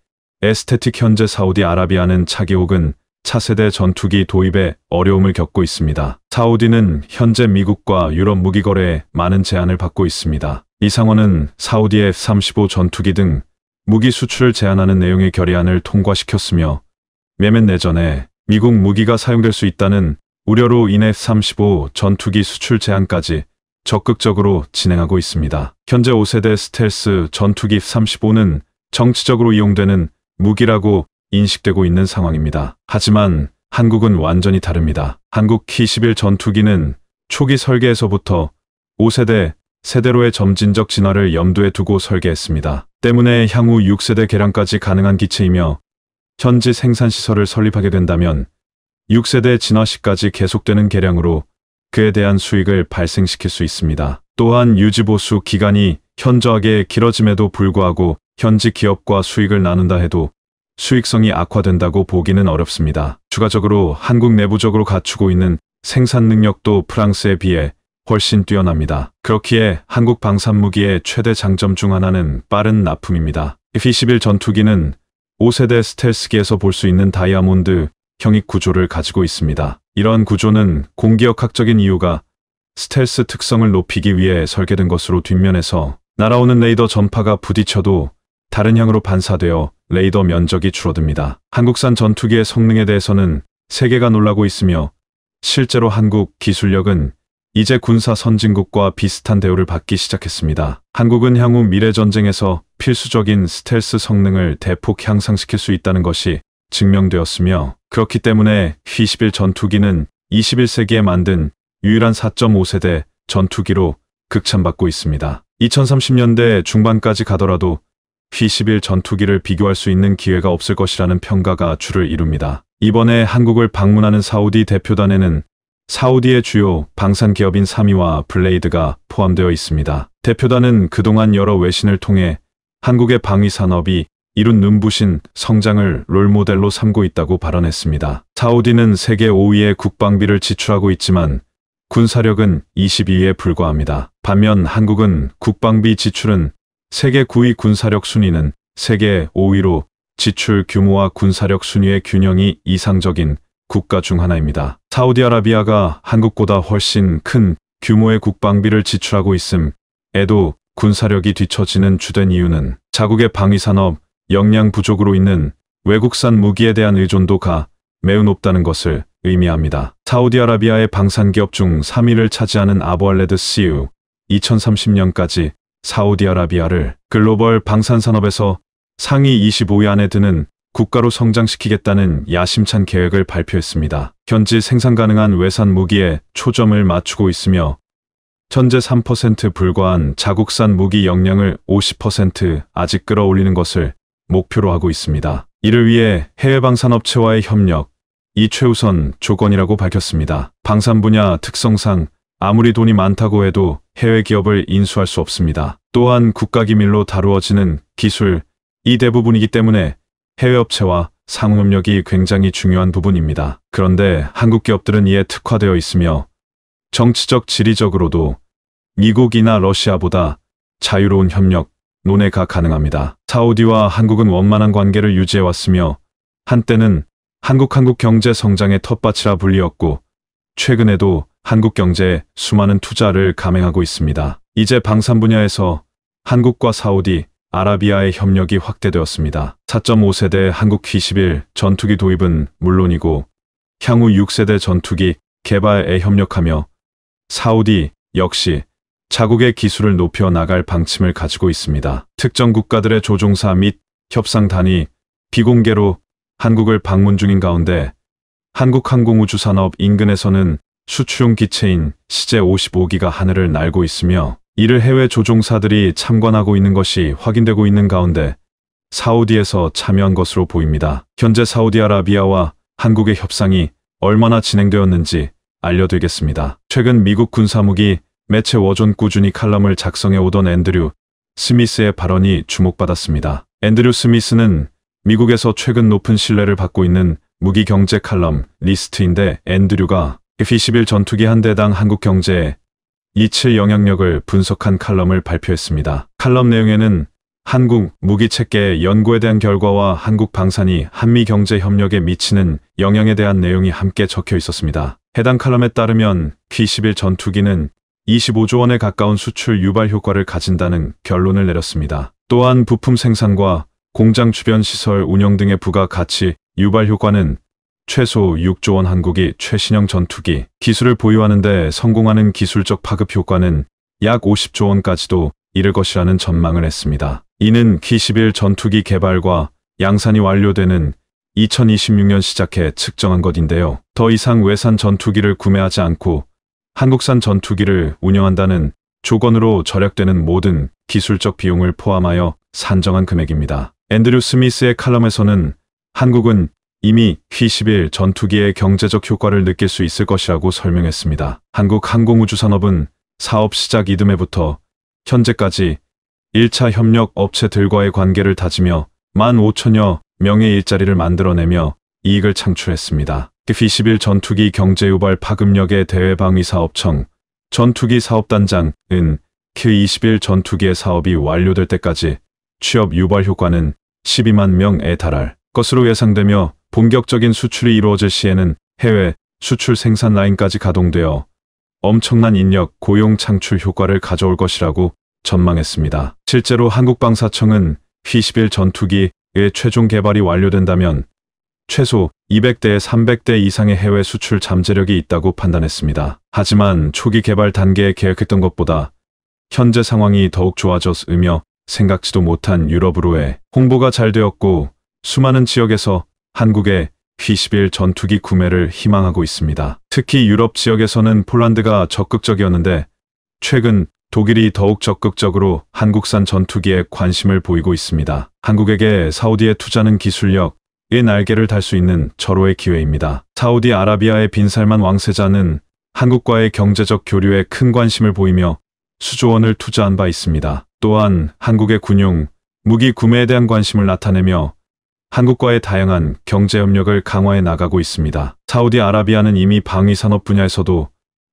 에스테틱 현재 사우디 아라비아는 차기 혹은 차세대 전투기 도입에 어려움을 겪고 있습니다. 사우디는 현재 미국과 유럽 무기 거래에 많은 제한을 받고 있습니다. 이 상원은 사우디의 F-35 전투기 등 무기 수출을 제한하는 내용의 결의안을 통과시켰으며 매멘 내전에 미국 무기가 사용될 수 있다는 우려로 인해 F-35 전투기 수출 제한까지 적극적으로 진행하고 있습니다. 현재 5세대 스텔스 전투기 F-35는 정치적으로 이용되는 무기라고 인식되고 있는 상황입니다. 하지만 한국은 완전히 다릅니다. 한국 k 1 1 전투기는 초기 설계에서부터 5세대, 세대로의 점진적 진화를 염두에 두고 설계했습니다. 때문에 향후 6세대 계량까지 가능한 기체이며 현지 생산시설을 설립하게 된다면 6세대 진화 시까지 계속되는 계량으로 그에 대한 수익을 발생시킬 수 있습니다. 또한 유지보수 기간이 현저하게 길어짐에도 불구하고 현지 기업과 수익을 나눈다 해도 수익성이 악화된다고 보기는 어렵습니다. 추가적으로 한국 내부적으로 갖추고 있는 생산 능력도 프랑스에 비해 훨씬 뛰어납니다. 그렇기에 한국 방산무기의 최대 장점 중 하나는 빠른 납품입니다. F-21 전투기는 5세대 스텔스기에서 볼 수 있는 다이아몬드 형익 구조를 가지고 있습니다. 이러한 구조는 공기역학적인 이유가 스텔스 특성을 높이기 위해 설계된 것으로 뒷면에서 날아오는 레이더 전파가 부딪혀도 다른 향으로 반사되어 레이더 면적이 줄어듭니다. 한국산 전투기의 성능에 대해서는 세계가 놀라고 있으며 실제로 한국 기술력은 이제 군사 선진국과 비슷한 대우를 받기 시작했습니다. 한국은 향후 미래 전쟁에서 필수적인 스텔스 성능을 대폭 향상시킬 수 있다는 것이 증명되었으며 그렇기 때문에 휘21 전투기는 21세기에 만든 유일한 4.5세대 전투기로 극찬받고 있습니다. 2030년대 중반까지 가더라도 P-11 전투기를 비교할 수 있는 기회가 없을 것이라는 평가가 주를 이룹니다. 이번에 한국을 방문하는 사우디 대표단에는 사우디의 주요 방산 기업인 사미와 블레이드가 포함되어 있습니다. 대표단은 그동안 여러 외신을 통해 한국의 방위 산업이 이룬 눈부신 성장을 롤모델로 삼고 있다고 발언했습니다. 사우디는 세계 5위의 국방비를 지출하고 있지만 군사력은 22위에 불과합니다. 반면 한국은 국방비 지출은 세계 9위 군사력 순위는 세계 5위로 지출 규모와 군사력 순위의 균형이 이상적인 국가 중 하나입니다. 사우디아라비아가 한국보다 훨씬 큰 규모의 국방비를 지출하고 있음에도 군사력이 뒤처지는 주된 이유는 자국의 방위산업 역량 부족으로 있는 외국산 무기에 대한 의존도가 매우 높다는 것을 의미합니다. 사우디아라비아의 방산기업 중 3위를 차지하는 아보알레드 CU 2030년까지 사우디아라비아를 글로벌 방산산업에서 상위 25위 안에 드는 국가로 성장시키겠다는 야심찬 계획을 발표했습니다. 현지 생산 가능한 외산 무기에 초점을 맞추고 있으며 현재 3% 불과한 자국산 무기 역량을 50% 아직 끌어올리는 것을 목표로 하고 있습니다. 이를 위해 해외 방산업체와의 협력, 이 최우선 조건이라고 밝혔습니다. 방산 분야 특성상 아무리 돈이 많다고 해도 해외 기업을 인수할 수 없습니다. 또한 국가기밀로 다루어지는 기술, 이 대부분이기 때문에 해외 업체와 상호협력이 굉장히 중요한 부분입니다. 그런데 한국 기업들은 이에 특화되어 있으며 정치적 지리적으로도 미국이나 러시아보다 자유로운 협력, 논의가 가능합니다. 사우디와 한국은 원만한 관계를 유지해왔으며 한때는 한국 한국 경제 성장의 텃밭이라 불리었고 최근에도 한국 경제에 수많은 투자를 감행하고 있습니다. 이제 방산 분야에서 한국과 사우디, 아라비아의 협력이 확대되었습니다. 4.5세대 한국 P11 전투기 도입은 물론이고 향후 6세대 전투기 개발에 협력하며 사우디 역시 자국의 기술을 높여 나갈 방침을 가지고 있습니다. 특정 국가들의 조종사 및 협상단이 비공개로 한국을 방문 중인 가운데 한국항공우주산업 인근에서는 수추용 기체인 시제 55기가 하늘을 날고 있으며 이를 해외 조종사들이 참관하고 있는 것이 확인되고 있는 가운데 사우디에서 참여한 것으로 보입니다. 현재 사우디아라비아와 한국의 협상이 얼마나 진행되었는지 알려드리겠습니다. 최근 미국 군사무기 매체 워존 꾸준히 칼럼을 작성해 오던 앤드류 스미스의 발언이 주목받았습니다. 앤드류 스미스는 미국에서 최근 높은 신뢰를 받고 있는 무기경제 칼럼 리스트인데 앤드류가 F-21 전투기 한 대당 한국 경제에 이치 영향력을 분석한 칼럼을 발표했습니다. 칼럼 내용에는 한국 무기 체계의 연구에 대한 결과와 한국 방산이 한미 경제 협력에 미치는 영향에 대한 내용이 함께 적혀 있었습니다. 해당 칼럼에 따르면 P-11 전투기는 25조 원에 가까운 수출 유발 효과를 가진다는 결론을 내렸습니다. 또한 부품 생산과 공장 주변 시설 운영 등의 부가 가치 유발 효과는 최소 6조 원 한국이 최신형 전투기 기술을 보유하는데 성공하는 기술적 파급 효과는 약 50조 원까지도 이를 것이라는 전망을 했습니다. 이는 K11 전투기 개발과 양산이 완료되는 2026년 시작해 측정한 것인데요. 더 이상 외산 전투기를 구매하지 않고 한국산 전투기를 운영한다는 조건으로 절약되는 모든 기술적 비용을 포함하여 산정한 금액입니다. 앤드류 스미스의 칼럼에서는 한국은 이미 P-11 전투기의 경제적 효과를 느낄 수 있을 것이라고 설명했습니다. 한국 항공우주산업은 사업 시작 이듬해부터 현재까지 1차 협력 업체들과의 관계를 다지며 1 5 0 0 0여 명의 일자리를 만들어내며 이익을 창출했습니다. f 1 1 전투기 경제유발 파급력의 대외방위사업청 전투기 사업단장은 K-21 전투기의 사업이 완료될 때까지 취업 유발 효과는 12만 명에 달할 것으로 예상되며 본격적인 수출이 이루어질 시에는 해외 수출 생산 라인까지 가동되어 엄청난 인력 고용 창출 효과를 가져올 것이라고 전망했습니다. 실제로 한국방사청은 P-11 전투기의 최종 개발이 완료된다면 최소 200대에 300대 이상의 해외 수출 잠재력이 있다고 판단했습니다. 하지만 초기 개발 단계에 계획했던 것보다 현재 상황이 더욱 좋아졌으며 생각지도 못한 유럽으로의 홍보가 잘 되었고 수많은 지역에서 한국의 휘시빌 전투기 구매를 희망하고 있습니다. 특히 유럽 지역에서는 폴란드가 적극적이었는데 최근 독일이 더욱 적극적으로 한국산 전투기에 관심을 보이고 있습니다. 한국에게 사우디에 투자는 기술력, 의 날개를 달 수 있는 절호의 기회입니다. 사우디 아라비아의 빈살만 왕세자는 한국과의 경제적 교류에 큰 관심을 보이며 수조원을 투자한 바 있습니다. 또한 한국의 군용, 무기 구매에 대한 관심을 나타내며 한국과의 다양한 경제 협력을 강화해 나가고 있습니다. 사우디아라비아는 이미 방위산업 분야에서도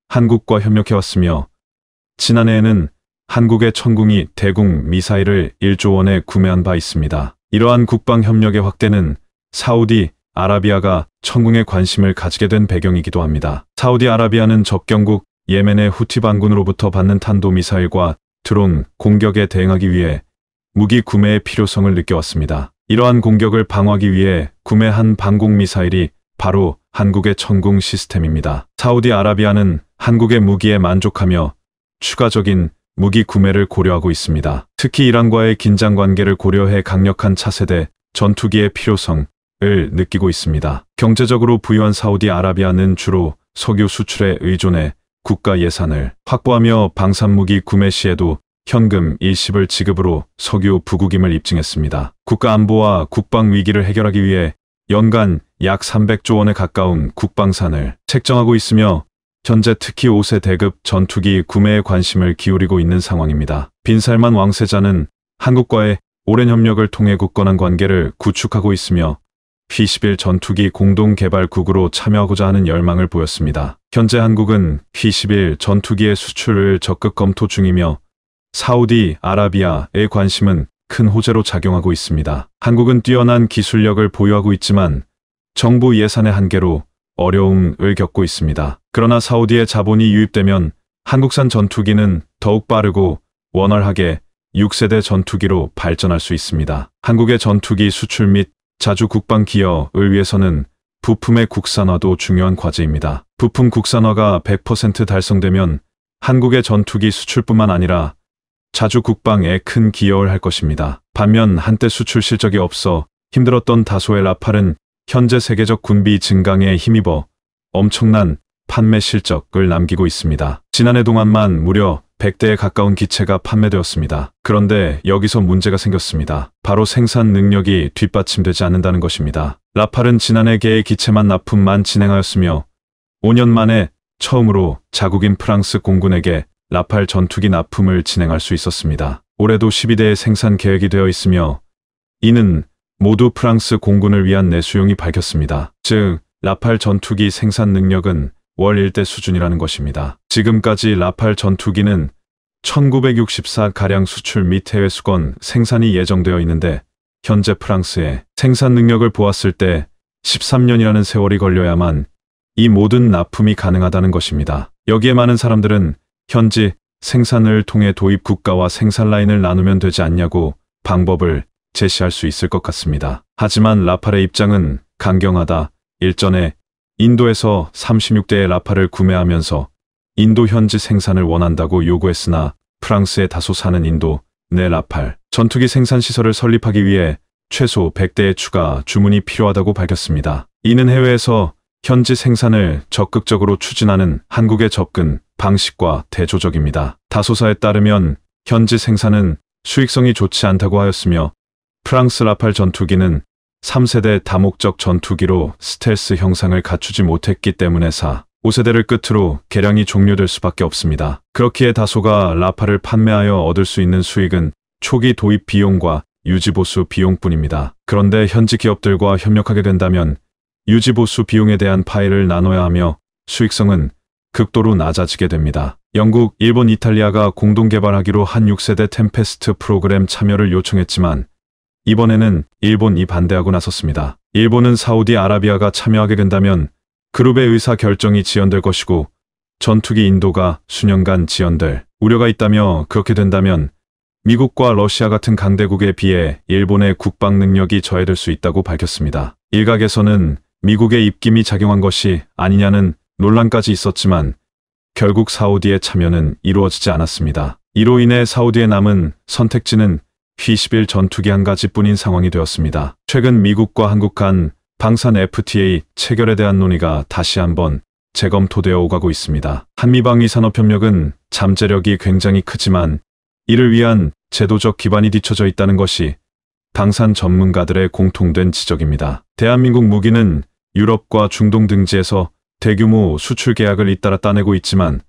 한국과 협력해왔으며 지난해에는 한국의 천궁이 대궁 미사일을 1조 원에 구매한 바 있습니다. 이러한 국방협력의 확대는 사우디 아라비아가 천궁에 관심을 가지게 된 배경이기도 합니다. 사우디아라비아는 적경국 예멘의 후티 반군으로부터 받는 탄도미사일과 드론 공격에 대응하기 위해 무기 구매의 필요성을 느껴왔습니다. 이러한 공격을 방어하기 위해 구매한 방공미사일이 바로 한국의 천궁 시스템입니다. 사우디아라비아는 한국의 무기에 만족하며 추가적인 무기 구매를 고려하고 있습니다. 특히 이란과의 긴장 관계를 고려해 강력한 차세대 전투기의 필요성을 느끼고 있습니다. 경제적으로 부유한 사우디아라비아는 주로 석유 수출에 의존해 국가 예산을 확보하며 방산무기 구매 시에도 현금 20을 지급으로 석유 부국임을 입증했습니다. 국가 안보와 국방 위기를 해결하기 위해 연간 약 300조 원에 가까운 국방산을 책정하고 있으며 현재 특히 5세 대급 전투기 구매에 관심을 기울이고 있는 상황입니다. 빈살만 왕세자는 한국과의 오랜 협력을 통해 굳건한 관계를 구축하고 있으며 P-11 전투기 공동개발국으로 참여하고자 하는 열망을 보였습니다. 현재 한국은 P-11 전투기의 수출을 적극 검토 중이며 사우디 아라비아의 관심은 큰 호재로 작용하고 있습니다. 한국은 뛰어난 기술력을 보유하고 있지만 정부 예산의 한계로 어려움을 겪고 있습니다. 그러나 사우디의 자본이 유입되면 한국산 전투기는 더욱 빠르고 원활하게 6세대 전투기로 발전할 수 있습니다. 한국의 전투기 수출 및 자주 국방 기여을 위해서는 부품의 국산화도 중요한 과제입니다. 부품 국산화가 100% 달성되면 한국의 전투기 수출뿐만 아니라 자주 국방에 큰 기여를 할 것입니다. 반면 한때 수출 실적이 없어 힘들었던 다소의 라팔은 현재 세계적 군비 증강에 힘입어 엄청난 판매 실적을 남기고 있습니다. 지난해 동안만 무려 100대에 가까운 기체가 판매되었습니다. 그런데 여기서 문제가 생겼습니다. 바로 생산 능력이 뒷받침되지 않는다는 것입니다. 라팔은 지난해 개의 기체만 납품만 진행하였으며 5년 만에 처음으로 자국인 프랑스 공군에게 라팔 전투기 납품을 진행할 수 있었습니다. 올해도 12대의 생산 계획이 되어 있으며 이는 모두 프랑스 공군을 위한 내수용이 밝혔습니다. 즉, 라팔 전투기 생산 능력은 월 1대 수준이라는 것입니다. 지금까지 라팔 전투기는 1964가량 수출 및 해외 수건 생산이 예정되어 있는데 현재 프랑스의 생산 능력을 보았을 때 13년이라는 세월이 걸려야만 이 모든 납품이 가능하다는 것입니다. 여기에 많은 사람들은 현지 생산을 통해 도입 국가와 생산 라인을 나누면 되지 않냐고 방법을 제시할 수 있을 것 같습니다. 하지만 라팔의 입장은 강경하다. 일전에 인도에서 36대의 라팔을 구매하면서 인도 현지 생산을 원한다고 요구했으나 프랑스에 다소 사는 인도 내 라팔 전투기 생산 시설을 설립하기 위해 최소 100대의 추가 주문이 필요하다고 밝혔습니다. 이는 해외에서 현지 생산을 적극적으로 추진하는 한국의 접근 방식과 대조적입니다. 다소사에 따르면 현지 생산은 수익성이 좋지 않다고 하였으며 프랑스 라팔 전투기는 3세대 다목적 전투기로 스텔스 형상을 갖추지 못했기 때문에 4, 5세대를 끝으로 개량이 종료될 수밖에 없습니다. 그렇기에 다소가 라팔을 판매하여 얻을 수 있는 수익은 초기 도입 비용과 유지보수 비용뿐입니다. 그런데 현지 기업들과 협력하게 된다면 유지보수 비용에 대한 파일을 나눠야 하며 수익성은 극도로 낮아지게 됩니다. 영국, 일본, 이탈리아가 공동 개발하기로 한 6세대 템페스트 프로그램 참여를 요청했지만 이번에는 일본이 반대하고 나섰습니다. 일본은 사우디아라비아가 참여하게 된다면 그룹의 의사 결정이 지연될 것이고 전투기 인도가 수년간 지연될 우려가 있다며 그렇게 된다면 미국과 러시아 같은 강대국에 비해 일본의 국방 능력이 저해될 수 있다고 밝혔습니다. 일각에서는 미국의 입김이 작용한 것이 아니냐는 논란까지 있었지만 결국 사우디의 참여는 이루어지지 않았습니다. 이로 인해 사우디에 남은 선택지는 휘1 1 전투기 한 가지뿐인 상황이 되었습니다. 최근 미국과 한국 간 방산 FTA 체결에 대한 논의가 다시 한번 재검토되어 오가고 있습니다. 한미방위 산업협력은 잠재력이 굉장히 크지만 이를 위한 제도적 기반이 뒤쳐져 있다는 것이 방산 전문가들의 공통된 지적입니다. 대한민국 무기는 유럽과 중동 등지에서 대규모 수출 계약을 잇따라 따내고 있지만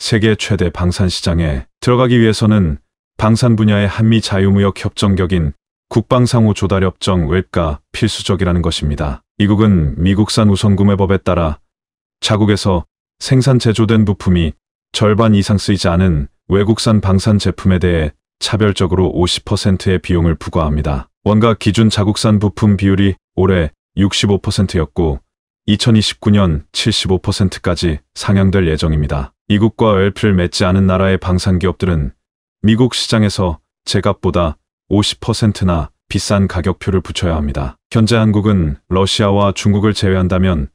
세계 최대 방산 시장에 들어가기 위해서는 방산 분야의 한미 자유무역 협정격인 국방상호 조달협정 웹가 필수적이라는 것입니다. 미국은 미국산 우선구매법에 따라 자국에서 생산 제조된 부품이 절반 이상 쓰이지 않은 외국산 방산 제품에 대해 차별적으로 50%의 비용을 부과합니다. 원가 기준 자국산 부품 비율이 올해 65%였고 2029년 75%까지 상향될 예정입니다. 미국과 열플 맺지 않은 나라의 방산기업들은 미국 시장에서 제값보다 50%나 비싼 가격표를 붙여야 합니다. 현재 한국은 러시아와 중국을 제외한다면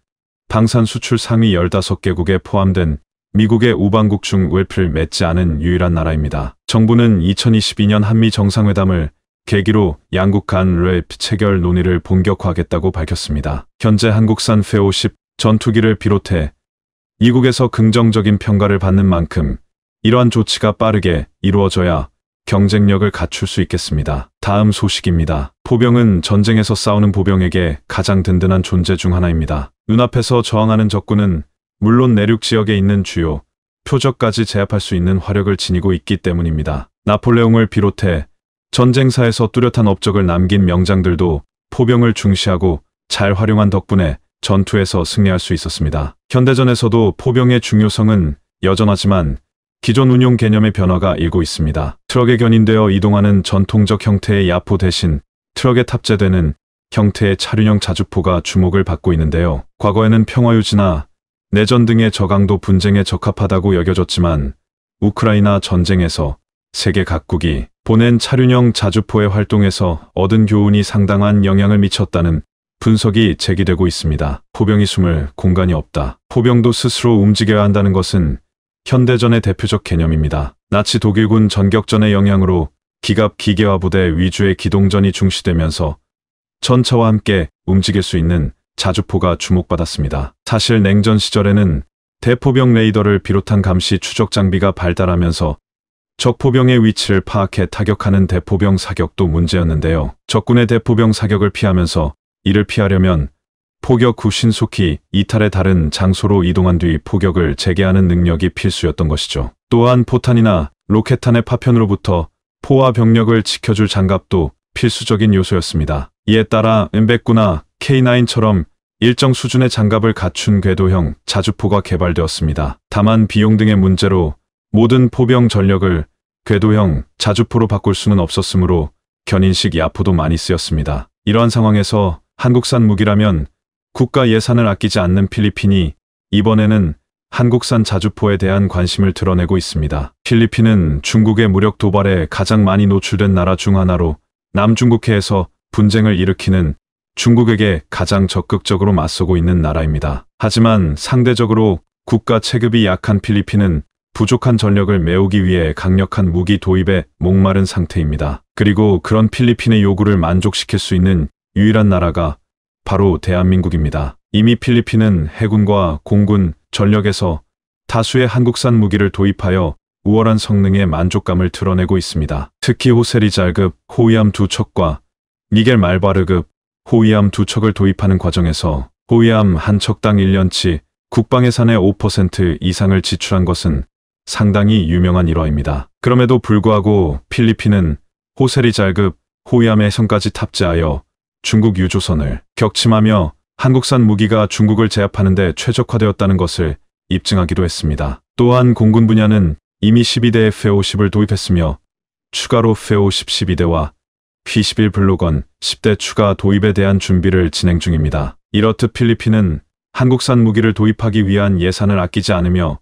방산 수출 상위 15개국에 포함된 미국의 우방국 중 웰플 맺지 않은 유일한 나라입니다. 정부는 2022년 한미 정상회담을 계기로 양국 간랩 체결 논의를 본격화하겠다고 밝혔습니다. 현재 한국산 페50 전투기를 비롯해 미국에서 긍정적인 평가를 받는 만큼 이러한 조치가 빠르게 이루어져야 경쟁력을 갖출 수 있겠습니다. 다음 소식입니다. 포병은 전쟁에서 싸우는 보병에게 가장 든든한 존재 중 하나입니다. 눈앞에서 저항하는 적군은 물론 내륙 지역에 있는 주요 표적까지 제압할 수 있는 화력을 지니고 있기 때문입니다. 나폴레옹을 비롯해 전쟁사에서 뚜렷한 업적을 남긴 명장들도 포병을 중시하고 잘 활용한 덕분에 전투에서 승리할 수 있었습니다. 현대전에서도 포병의 중요성은 여전하지만 기존 운용 개념의 변화가 일고 있습니다. 트럭에 견인되어 이동하는 전통적 형태의 야포 대신 트럭에 탑재되는 형태의 차륜형 자주포가 주목을 받고 있는데요. 과거에는 평화유지나 내전 등의 저강도 분쟁에 적합하다고 여겨졌지만 우크라이나 전쟁에서 세계 각국이 보낸 차륜형 자주포의 활동에서 얻은 교훈이 상당한 영향을 미쳤다는 분석이 제기되고 있습니다. 포병이 숨을 공간이 없다. 포병도 스스로 움직여야 한다는 것은 현대전의 대표적 개념입니다. 나치 독일군 전격전의 영향으로 기갑 기계화 부대 위주의 기동전이 중시되면서 전차와 함께 움직일 수 있는 자주포가 주목받았습니다. 사실 냉전 시절에는 대포병 레이더를 비롯한 감시 추적 장비가 발달하면서 적포병의 위치를 파악해 타격하는 대포병 사격도 문제였는데요. 적군의 대포병 사격을 피하면서 이를 피하려면 포격 후 신속히 이탈의 다른 장소로 이동한 뒤 포격을 재개하는 능력이 필수였던 것이죠. 또한 포탄이나 로켓탄의 파편으로부터 포와 병력을 지켜줄 장갑도 필수적인 요소였습니다. 이에 따라 은백구나 K9처럼 일정 수준의 장갑을 갖춘 궤도형 자주포가 개발되었습니다. 다만 비용 등의 문제로 모든 포병 전력을 궤도형, 자주포로 바꿀 수는 없었으므로 견인식 야포도 많이 쓰였습니다. 이러한 상황에서 한국산 무기라면 국가 예산을 아끼지 않는 필리핀이 이번에는 한국산 자주포에 대한 관심을 드러내고 있습니다. 필리핀은 중국의 무력 도발에 가장 많이 노출된 나라 중 하나로 남중국해에서 분쟁을 일으키는 중국에게 가장 적극적으로 맞서고 있는 나라입니다. 하지만 상대적으로 국가 체급이 약한 필리핀은 부족한 전력을 메우기 위해 강력한 무기 도입에 목마른 상태입니다. 그리고 그런 필리핀의 요구를 만족시킬 수 있는 유일한 나라가 바로 대한민국입니다. 이미 필리핀은 해군과 공군, 전력에서 다수의 한국산 무기를 도입하여 우월한 성능의 만족감을 드러내고 있습니다. 특히 호세리잘급 호위함 두 척과 니겔 말바르급 호위함 두 척을 도입하는 과정에서 호위함 한 척당 1년치 국방예산의 5% 이상을 지출한 것은 상당히 유명한 일화입니다. 그럼에도 불구하고 필리핀은 호세리 잘급 호위함의 해성까지 탑재하여 중국 유조선을 격침하며 한국산 무기가 중국을 제압하는 데 최적화되었다는 것을 입증하기도 했습니다. 또한 공군 분야는 이미 12대의 F-50을 도입했으며 추가로 F-50 12대와 P-11 블록건 10대 추가 도입에 대한 준비를 진행 중입니다. 이렇듯 필리핀은 한국산 무기를 도입하기 위한 예산을 아끼지 않으며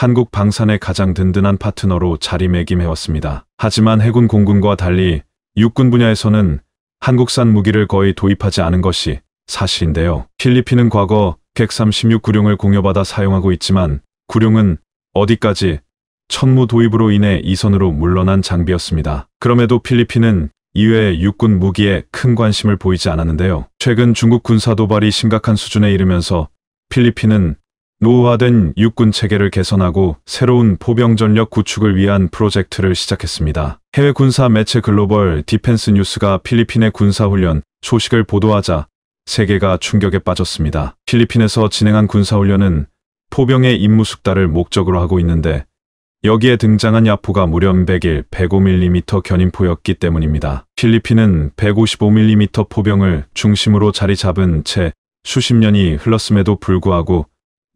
한국 방산의 가장 든든한 파트너로 자리매김해왔습니다. 하지만 해군 공군과 달리 육군 분야에서는 한국산 무기를 거의 도입하지 않은 것이 사실인데요. 필리핀은 과거 136 구룡을 공여받아 사용하고 있지만 구룡은 어디까지 천무 도입으로 인해 이선으로 물러난 장비였습니다. 그럼에도 필리핀은 이외의 육군 무기에 큰 관심을 보이지 않았는데요. 최근 중국 군사 도발이 심각한 수준에 이르면서 필리핀은 노후화된 육군 체계를 개선하고 새로운 포병 전력 구축을 위한 프로젝트를 시작했습니다. 해외 군사 매체 글로벌 디펜스 뉴스가 필리핀의 군사훈련 소식을 보도하자 세계가 충격에 빠졌습니다. 필리핀에서 진행한 군사훈련은 포병의 임무 숙달을 목적으로 하고 있는데 여기에 등장한 야포가 무려 100일 105mm 견인포였기 때문입니다. 필리핀은 155mm 포병을 중심으로 자리 잡은 채 수십 년이 흘렀음에도 불구하고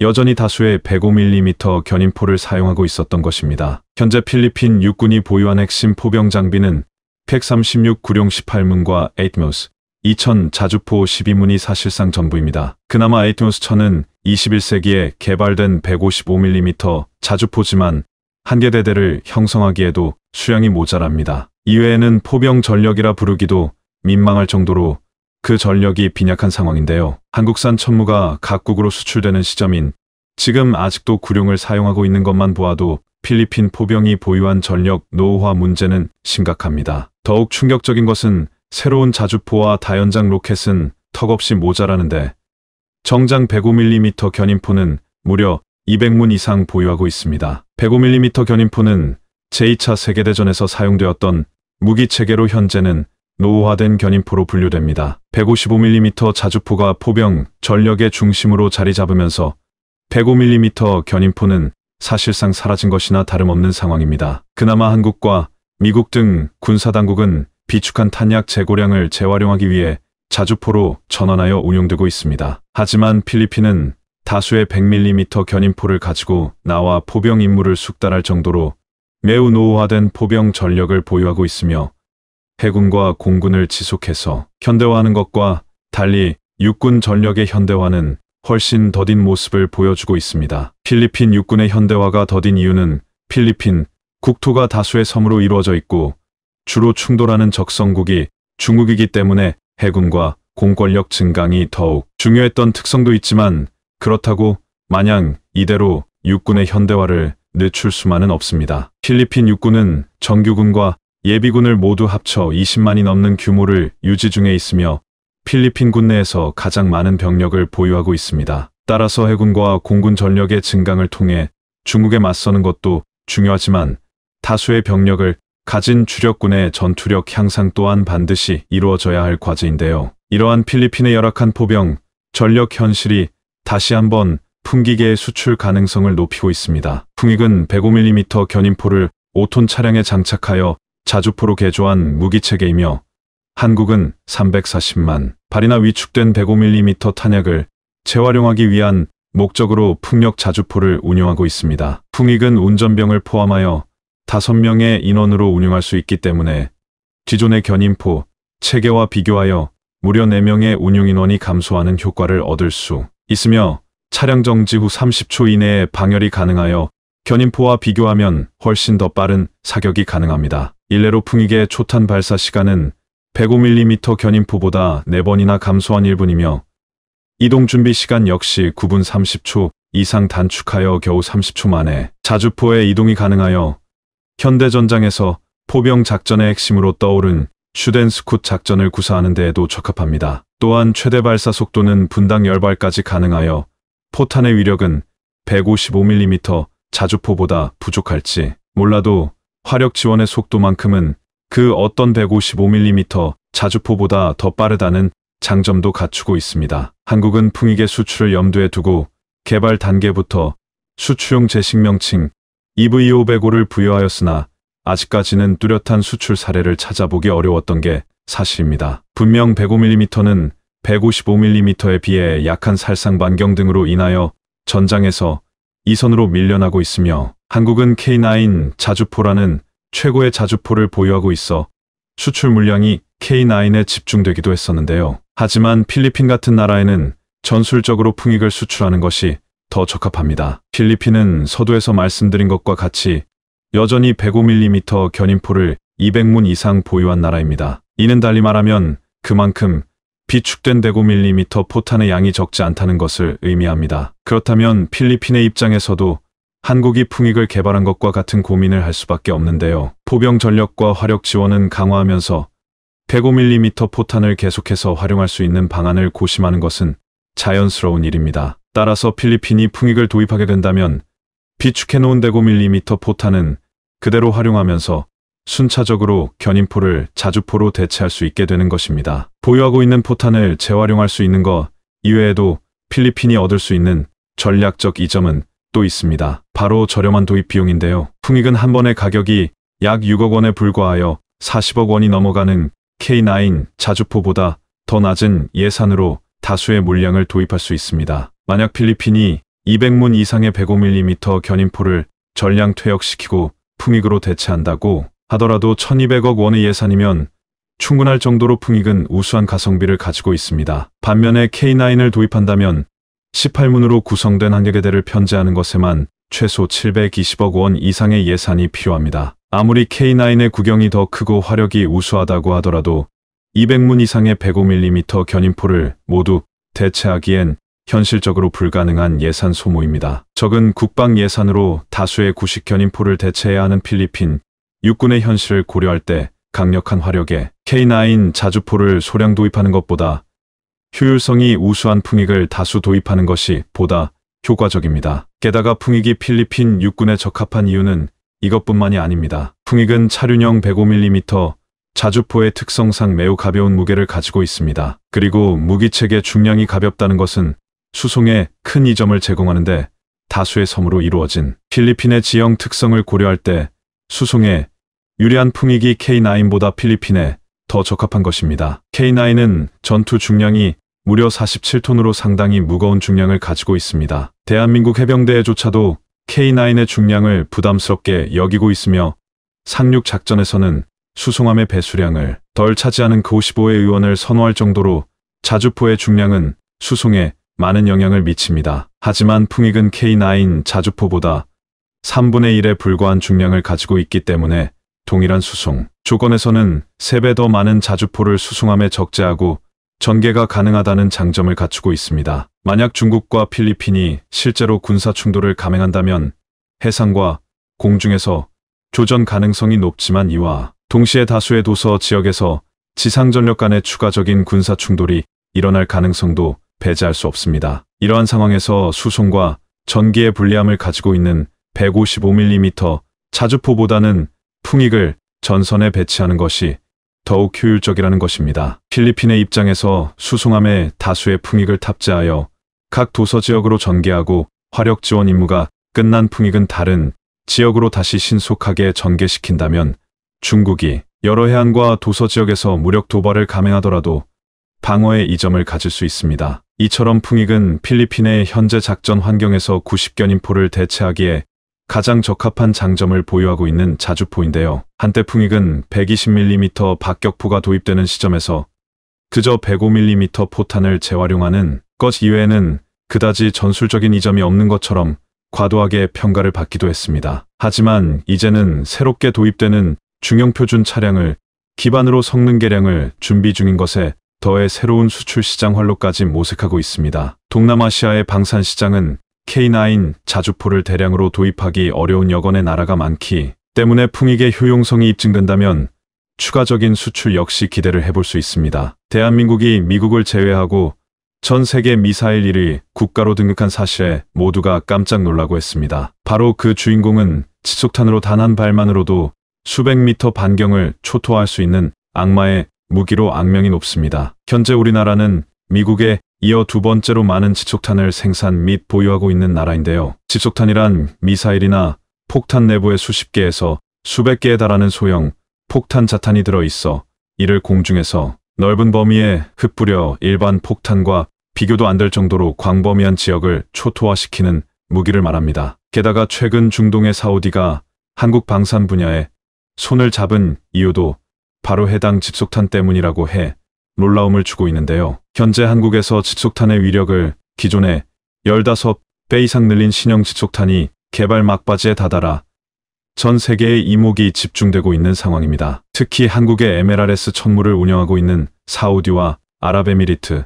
여전히 다수의 105mm 견인포를 사용하고 있었던 것입니다. 현재 필리핀 육군이 보유한 핵심 포병 장비는 136 구룡 18문과 8이트모스2000 자주포 12문이 사실상 전부입니다. 그나마 8이트모스 1000은 21세기에 개발된 155mm 자주포지만 한개 대대를 형성하기에도 수량이 모자랍니다. 이외에는 포병 전력이라 부르기도 민망할 정도로 그 전력이 빈약한 상황인데요. 한국산 천무가 각국으로 수출되는 시점인 지금 아직도 구룡을 사용하고 있는 것만 보아도 필리핀 포병이 보유한 전력 노후화 문제는 심각합니다. 더욱 충격적인 것은 새로운 자주포와 다연장 로켓은 턱없이 모자라는데 정장 105mm 견인포는 무려 200문 이상 보유하고 있습니다. 105mm 견인포는 제2차 세계대전에서 사용되었던 무기체계로 현재는 노후화된 견인포로 분류됩니다. 155mm 자주포가 포병, 전력의 중심으로 자리 잡으면서 105mm 견인포는 사실상 사라진 것이나 다름없는 상황입니다. 그나마 한국과 미국 등 군사당국은 비축한 탄약 재고량을 재활용하기 위해 자주포로 전환하여 운용되고 있습니다. 하지만 필리핀은 다수의 100mm 견인포를 가지고 나와 포병 임무를 숙달할 정도로 매우 노후화된 포병 전력을 보유하고 있으며 해군과 공군을 지속해서 현대화하는 것과 달리 육군 전력의 현대화는 훨씬 더딘 모습을 보여주고 있습니다. 필리핀 육군의 현대화가 더딘 이유는 필리핀 국토가 다수의 섬으로 이루어져 있고 주로 충돌하는 적성국이 중국이기 때문에 해군과 공권력 증강이 더욱 중요했던 특성도 있지만 그렇다고 마냥 이대로 육군의 현대화를 늦출 수만은 없습니다. 필리핀 육군은 정규군과 예비군을 모두 합쳐 20만이 넘는 규모를 유지 중에 있으며 필리핀 군내에서 가장 많은 병력을 보유하고 있습니다. 따라서 해군과 공군 전력의 증강을 통해 중국에 맞서는 것도 중요하지만 다수의 병력을 가진 주력군의 전투력 향상 또한 반드시 이루어져야 할 과제인데요. 이러한 필리핀의 열악한 포병, 전력 현실이 다시 한번 풍기계의 수출 가능성을 높이고 있습니다. 풍익은 105mm 견인포를 5톤 차량에 장착하여 자주포로 개조한 무기체계이며 한국은 340만 발이나 위축된 105mm 탄약을 재활용하기 위한 목적으로 풍력 자주포를 운용하고 있습니다. 풍익은 운전병을 포함하여 5명의 인원으로 운용할 수 있기 때문에 기존의 견인포, 체계와 비교하여 무려 4명의 운용인원이 감소하는 효과를 얻을 수 있으며 차량 정지 후 30초 이내에 방열이 가능하여 견인포와 비교하면 훨씬 더 빠른 사격이 가능합니다. 일례로 풍익의 초탄 발사 시간은 105mm 견인포보다 4번이나 감소한 1분이며 이동 준비 시간 역시 9분 30초 이상 단축하여 겨우 30초 만에 자주포의 이동이 가능하여 현대전장에서 포병 작전의 핵심으로 떠오른 슈덴스쿳 작전을 구사하는 데에도 적합합니다. 또한 최대 발사 속도는 분당 10발까지 가능하여 포탄의 위력은 155mm 자주포보다 부족할지 몰라도 화력 지원의 속도만큼은 그 어떤 155mm 자주포보다 더 빠르다는 장점도 갖추고 있습니다. 한국은 풍익의 수출을 염두에 두고 개발 단계부터 수출용 제식 명칭 EV505를 부여하였으나 아직까지는 뚜렷한 수출 사례를 찾아보기 어려웠던 게 사실입니다. 분명 105mm는 155mm에 비해 약한 살상 반경 등으로 인하여 전장에서 이선으로 밀려나고 있으며 한국은 K9 자주포라는 최고의 자주포를 보유하고 있어 수출 물량이 K9에 집중되기도 했었는데요. 하지만 필리핀 같은 나라에는 전술적으로 풍익을 수출하는 것이 더 적합합니다. 필리핀은 서두에서 말씀드린 것과 같이 여전히 105mm 견인포를 200문 이상 보유한 나라입니다. 이는 달리 말하면 그만큼 비축된 대구 밀리미터 포탄의 양이 적지 않다는 것을 의미합니다. 그렇다면 필리핀의 입장에서도 한국이 풍익을 개발한 것과 같은 고민을 할 수밖에 없는데요. 포병 전력과 화력 지원은 강화하면서 105mm 포탄을 계속해서 활용할 수 있는 방안을 고심하는 것은 자연스러운 일입니다. 따라서 필리핀이 풍익을 도입하게 된다면 비축해놓은 대고 밀리미터 포탄은 그대로 활용하면서 순차적으로 견인포를 자주포로 대체할 수 있게 되는 것입니다. 보유하고 있는 포탄을 재활용할 수 있는 것 이외에도 필리핀이 얻을 수 있는 전략적 이점은 또 있습니다. 바로 저렴한 도입 비용인데요. 풍익은 한 번의 가격이 약 6억 원에 불과하여 40억 원이 넘어가는 K9 자주포보다 더 낮은 예산으로 다수의 물량을 도입할 수 있습니다. 만약 필리핀이 200문 이상의 105mm 견인포를 전량 퇴역시키고 풍익으로 대체한다고 하더라도 1200억 원의 예산이면 충분할 정도로 풍익은 우수한 가성비를 가지고 있습니다. 반면에 K9을 도입한다면 18문으로 구성된 한계대를 편제하는 것에만 최소 720억 원 이상의 예산이 필요합니다. 아무리 K9의 구경이 더 크고 화력이 우수하다고 하더라도 200문 이상의 105mm 견인포를 모두 대체하기엔 현실적으로 불가능한 예산 소모입니다. 적은 국방 예산으로 다수의 구식 견인포를 대체해야 하는 필리핀, 육군의 현실을 고려할 때 강력한 화력에 K9 자주포를 소량 도입하는 것보다 효율성이 우수한 풍익을 다수 도입하는 것이 보다 효과적입니다. 게다가 풍익이 필리핀 육군에 적합한 이유는 이것뿐만이 아닙니다. 풍익은 차륜형 105mm 자주포의 특성상 매우 가벼운 무게를 가지고 있습니다. 그리고 무기체계 중량이 가볍다는 것은 수송에 큰 이점을 제공하는데 다수의 섬으로 이루어진 필리핀의 지형 특성을 고려할 때 수송에 유리한 풍익이 K9보다 필리핀에 더 적합한 것입니다. K9은 전투 중량이 무려 47톤으로 상당히 무거운 중량을 가지고 있습니다. 대한민국 해병대에조차도 K9의 중량을 부담스럽게 여기고 있으며 상륙 작전에서는 수송함의 배수량을 덜 차지하는 9 그 5의 의원을 선호할 정도로 자주포의 중량은 수송에 많은 영향을 미칩니다. 하지만 풍익은 K9 자주포보다 3분의 1에 불과한 중량을 가지고 있기 때문에 동일한 수송, 조건에서는 3배 더 많은 자주포를 수송함에 적재하고 전개가 가능하다는 장점을 갖추고 있습니다. 만약 중국과 필리핀이 실제로 군사 충돌을 감행한다면 해상과 공중에서 조전 가능성이 높지만 이와 동시에 다수의 도서 지역에서 지상전력 간의 추가적인 군사 충돌이 일어날 가능성도 배제할 수 없습니다. 이러한 상황에서 수송과 전기의 불리함을 가지고 있는 155mm 자주포보다는 풍익을 전선에 배치하는 것이 더욱 효율적이라는 것입니다. 필리핀의 입장에서 수송함에 다수의 풍익을 탑재하여 각 도서 지역으로 전개하고 화력 지원 임무가 끝난 풍익은 다른 지역으로 다시 신속하게 전개시킨다면 중국이 여러 해안과 도서 지역에서 무력 도발을 감행하더라도 방어의 이점을 가질 수 있습니다. 이처럼 풍익은 필리핀의 현재 작전 환경에서 90견 인포를 대체하기에 가장 적합한 장점을 보유하고 있는 자주포인데요. 한때 풍익은 120mm 박격포가 도입되는 시점에서 그저 105mm 포탄을 재활용하는 것 이외에는 그다지 전술적인 이점이 없는 것처럼 과도하게 평가를 받기도 했습니다. 하지만 이제는 새롭게 도입되는 중형표준 차량을 기반으로 성능 개량을 준비 중인 것에 더해 새로운 수출 시장 활로까지 모색하고 있습니다. 동남아시아의 방산 시장은 K9 자주포를 대량으로 도입하기 어려운 여건의 나라가 많기 때문에 풍익의 효용성이 입증된다면 추가적인 수출 역시 기대를 해볼 수 있습니다. 대한민국이 미국을 제외하고 전 세계 미사일 1위 국가로 등극한 사실에 모두가 깜짝 놀라고 했습니다. 바로 그 주인공은 지속탄으로 단 한 발만으로도 수백 미터 반경을 초토화할 수 있는 악마의 무기로 악명이 높습니다. 현재 우리나라는 미국에 이어 두 번째로 많은 지속탄을 생산 및 보유하고 있는 나라인데요. 지속탄이란 미사일이나 폭탄 내부의 수십 개에서 수백 개에 달하는 소형 폭탄 자탄이 들어있어 이를 공중에서 넓은 범위에 흩뿌려 일반 폭탄과 비교도 안 될 정도로 광범위한 지역을 초토화시키는 무기를 말합니다. 게다가 최근 중동의 사우디가 한국 방산 분야에 손을 잡은 이유도 바로 해당 집속탄 때문이라고 해 놀라움을 주고 있는데요. 현재 한국에서 지속탄의 위력을 기존의 15배 이상 늘린 신형 지속탄이 개발 막바지에 다다라 전 세계의 이목이 집중되고 있는 상황입니다. 특히 한국의 MLRS 천무를 운영하고 있는 사우디와 아랍에미리트,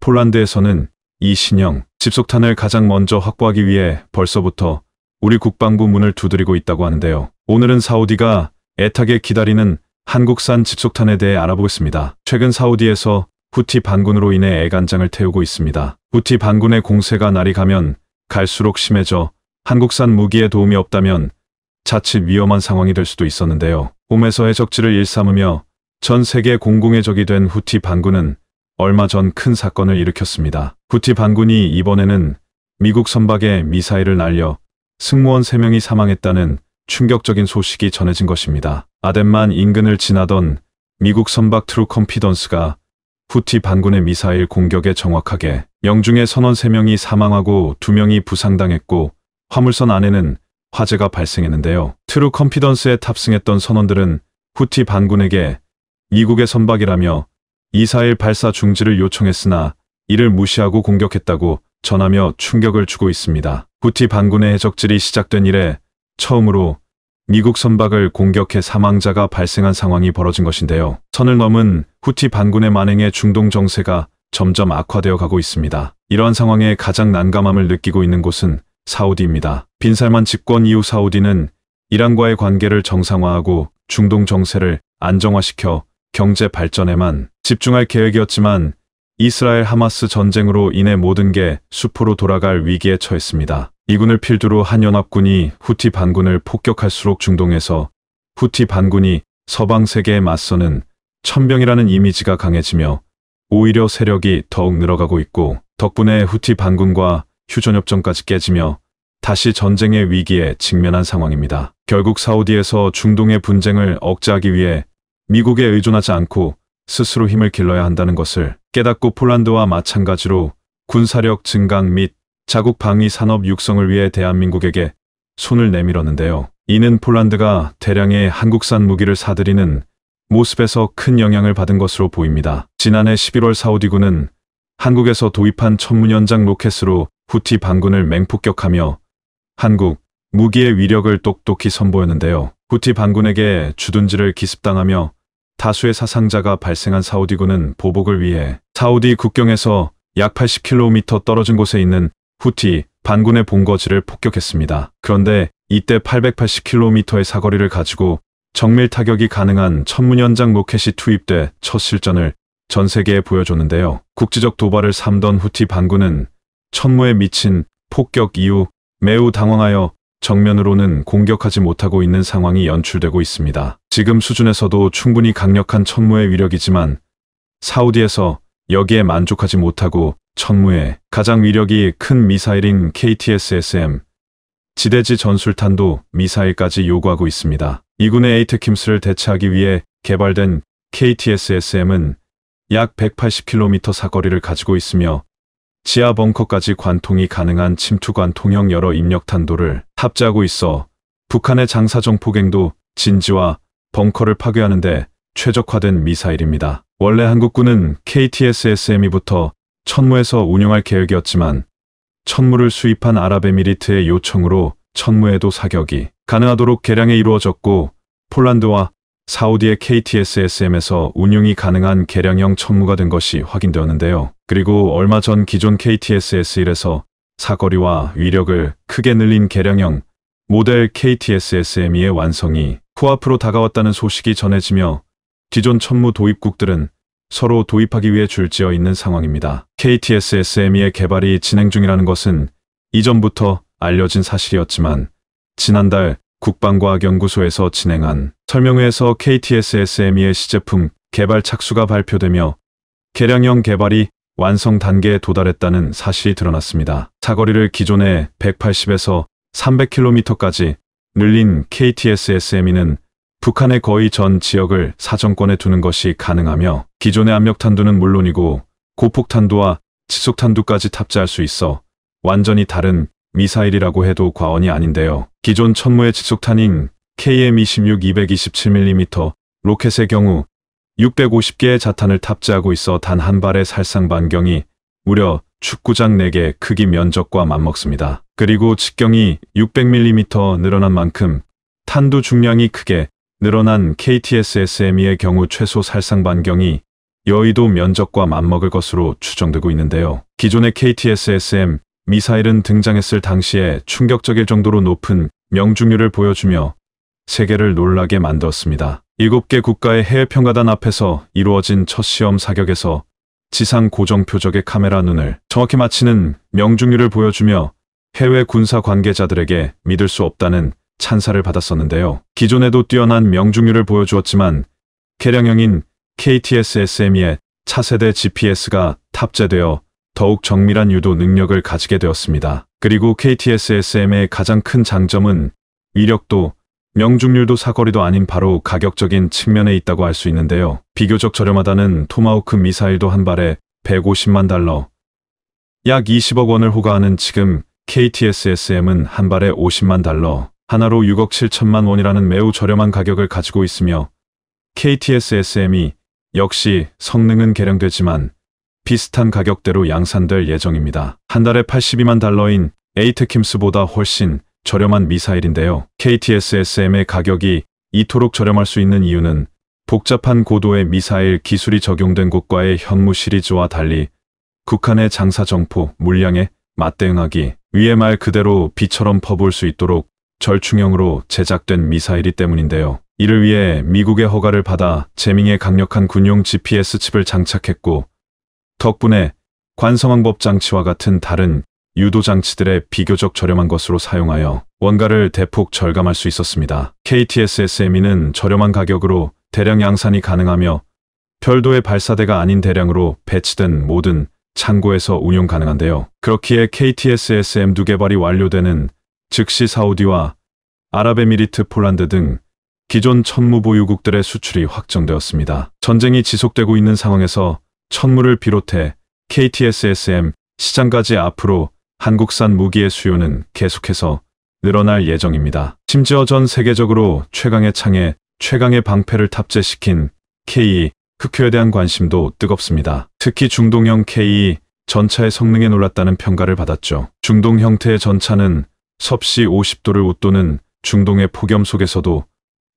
폴란드에서는 이 신형 집속탄을 가장 먼저 확보하기 위해 벌써부터 우리 국방부 문을 두드리고 있다고 하는데요. 오늘은 사우디가 애타게 기다리는 한국산 집속탄에 대해 알아보겠습니다. 최근 사우디에서 후티 반군으로 인해 애간장을 태우고 있습니다. 후티 반군의 공세가 날이 가면 갈수록 심해져 한국산 무기에 도움이 없다면 자칫 위험한 상황이 될 수도 있었는데요. 홈에서의 적지를 일삼으며 전 세계 공공의 적이 된 후티 반군은 얼마 전 큰 사건을 일으켰습니다. 후티 반군이 이번에는 미국 선박에 미사일을 날려 승무원 3명이 사망했다는 충격적인 소식이 전해진 것입니다. 아덴만 인근을 지나던 미국 선박 트루 컴피던스가 후티 반군의 미사일 공격에 정확하게 영중의 선원 3명이 사망하고 2명이 부상당했고 화물선 안에는 화재가 발생했는데요. 트루 컴피던스에 탑승했던 선원들은 후티 반군에게 미국의 선박이라며 이사일 발사 중지를 요청했으나 이를 무시하고 공격했다고 전하며 충격을 주고 있습니다. 후티 반군의 해적질이 시작된 이래 처음으로 미국 선박을 공격해 사망자가 발생한 상황이 벌어진 것인데요. 선을 넘은 후티 반군의 만행에 중동 정세가 점점 악화되어 가고 있습니다. 이러한 상황에 가장 난감함을 느끼고 있는 곳은 사우디입니다. 빈살만 집권 이후 사우디는 이란과의 관계를 정상화하고 중동 정세를 안정화시켜 경제 발전에만 집중할 계획이었지만 이스라엘 하마스 전쟁으로 인해 모든 게 수포로 돌아갈 위기에 처했습니다. 이군을 필두로 한 연합군이 후티 반군을 폭격할수록 중동에서 후티 반군이 서방 세계에 맞서는 천병이라는 이미지가 강해지며 오히려 세력이 더욱 늘어가고 있고 덕분에 후티 반군과 휴전협정까지 깨지며 다시 전쟁의 위기에 직면한 상황입니다. 결국 사우디에서 중동의 분쟁을 억제하기 위해 미국에 의존하지 않고 스스로 힘을 길러야 한다는 것을 깨닫고 폴란드와 마찬가지로 군사력 증강 및 자국 방위 산업 육성을 위해 대한민국에게 손을 내밀었는데요. 이는 폴란드가 대량의 한국산 무기를 사들이는 모습에서 큰 영향을 받은 것으로 보입니다. 지난해 11월 사우디군은 한국에서 도입한 천문연장 로켓으로 후티 반군을 맹폭격하며 한국 무기의 위력을 똑똑히 선보였는데요. 후티 반군에게 주둔지를 기습당하며 다수의 사상자가 발생한 사우디군은 보복을 위해 사우디 국경에서 약 80km 떨어진 곳에 있는 후티 반군의 본거지를 폭격했습니다. 그런데 이때 880km의 사거리를 가지고 정밀 타격이 가능한 천문연장 로켓이 투입돼 첫 실전을 전 세계에 보여줬는데요. 국지적 도발을 삼던 후티 반군은 천무에 미친 폭격 이후 매우 당황하여 정면으로는 공격하지 못하고 있는 상황이 연출되고 있습니다. 지금 수준에서도 충분히 강력한 천무의 위력이지만 사우디에서 여기에 만족하지 못하고 천무의 가장 위력이 큰 미사일인 KTSSM 지대지 전술탄도 미사일까지 요구하고 있습니다. 이군의 에이트킴스를 대체하기 위해 개발된 KTSSM은 약 180km 사거리를 가지고 있으며 지하 벙커까지 관통이 가능한 침투관 통영 여러 입력탄도를 탑재하고 있어 북한의 장사정 포갱도 진지와 벙커를 파괴하는데 최적화된 미사일입니다. 원래 한국군은 k t s s m e 부터 천무에서 운영할 계획이었지만 천무를 수입한 아랍에미리트의 요청으로 천무에도 사격이 가능하도록 개량에 이루어졌고 폴란드와 사우디의 KTSSM에서 운용이 가능한 개량형 천무가 된 것이 확인되었는데요. 그리고 얼마 전 기존 KTSS1에서 사거리와 위력을 크게 늘린 개량형 모델 KTSSM의 완성이 코앞으로 다가왔다는 소식이 전해지며 기존 천무 도입국들은 서로 도입하기 위해 줄지어 있는 상황입니다. KTSSM의 개발이 진행 중이라는 것은 이전부터 알려진 사실이었지만 지난달 국방과학연구소에서 진행한 설명회에서 KTS-SME의 시제품 개발 착수가 발표되며 개량형 개발이 완성 단계에 도달했다는 사실이 드러났습니다. 사거리를 기존의 180에서 300km까지 늘린 KTS-SME는 북한의 거의 전 지역을 사정권에 두는 것이 가능하며 기존의 압력탄두는 물론이고 고폭탄두와 지속탄두까지 탑재할 수 있어 완전히 다른 미사일이라고 해도 과언이 아닌데요. 기존 천무의 직속탄인 KM26-227mm 로켓의 경우 650개의 자탄을 탑재하고 있어 단 한 발의 살상 반경이 무려 축구장 4개 크기 면적과 맞먹습니다. 그리고 직경이 600mm 늘어난 만큼 탄두 중량이 크게 늘어난 KTSSME의 경우 최소 살상 반경이 여의도 면적과 맞먹을 것으로 추정되고 있는데요. 기존의 KTSSM 미사일은 등장했을 당시에 충격적일 정도로 높은 명중률을 보여주며 세계를 놀라게 만들었습니다. 7개 국가의 해외평가단 앞에서 이루어진 첫 시험 사격에서 지상 고정 표적의 카메라 눈을 정확히 맞히는 명중률을 보여주며 해외 군사 관계자들에게 믿을 수 없다는 찬사를 받았었는데요. 기존에도 뛰어난 명중률을 보여주었지만 개량형인 KTS SME의 차세대 GPS가 탑재되어 더욱 정밀한 유도 능력을 가지게 되었습니다. 그리고 KTSSM의 가장 큰 장점은 위력도 명중률도 사거리도 아닌 바로 가격적인 측면에 있다고 할 수 있는데요. 비교적 저렴하다는 토마호크 미사일도 한 발에 150만 달러, 약 20억 원을 호가하는 지금 KTSSM은 한 발에 50만 달러, 하나로 6억 7천만 원이라는 매우 저렴한 가격을 가지고 있으며 KTSSM이 역시 성능은 개량되지만 비슷한 가격대로 양산될 예정입니다. 한 달에 82만 달러인 에이트킴스보다 훨씬 저렴한 미사일인데요. KTSSM의 가격이 이토록 저렴할 수 있는 이유는 복잡한 고도의 미사일 기술이 적용된 곳과의 현무 시리즈와 달리 국한의 장사 정포 물량에 맞대응하기 위의 말 그대로 비처럼 퍼볼 수 있도록 절충형으로 제작된 미사일이 때문인데요. 이를 위해 미국의 허가를 받아 재밍의 강력한 군용 GPS 칩을 장착했고 덕분에 관성항법 장치와 같은 다른 유도 장치들의 비교적 저렴한 것으로 사용하여 원가를 대폭 절감할 수 있었습니다. KTS SME는 저렴한 가격으로 대량 양산이 가능하며 별도의 발사대가 아닌 대량으로 배치된 모든 창고에서 운용 가능한데요. 그렇기에 KTS s m 두 개발이 완료되는 즉시 사우디와 아랍에미리트 폴란드 등 기존 천무보유국들의 수출이 확정되었습니다. 전쟁이 지속되고 있는 상황에서 천물을 비롯해 KTSSM 시장까지 앞으로 한국산 무기의 수요는 계속해서 늘어날 예정입니다. 심지어 전 세계적으로 최강의 창에 최강의 방패를 탑재시킨 KE 흑효에 대한 관심도 뜨겁습니다. 특히 중동형 KE 전차의 성능에 놀랐다는 평가를 받았죠. 중동 형태의 전차는 섭씨 50도를 웃도는 중동의 폭염 속에서도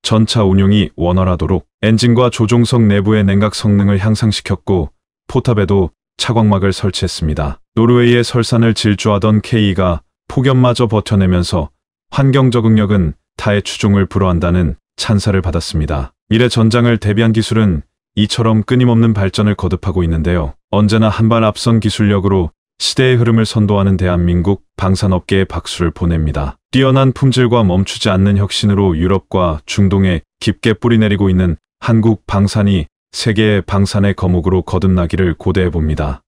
전차 운용이 원활하도록 엔진과 조종석 내부의 냉각 성능을 향상시켰고 포탑에도 차광막을 설치했습니다. 노르웨이의 설산을 질주하던 k 가 폭염마저 버텨내면서 환경 적응력은 타의 추종을 불허한다는 찬사를 받았습니다. 미래 전장을 대비한 기술은 이처럼 끊임없는 발전을 거듭하고 있는데요. 언제나 한 발 앞선 기술력으로 시대의 흐름을 선도하는 대한민국 방산업계에 박수를 보냅니다. 뛰어난 품질과 멈추지 않는 혁신으로 유럽과 중동에 깊게 뿌리내리고 있는 한국 방산이 세계의 방산의 거목으로 거듭나기를 고대해 봅니다.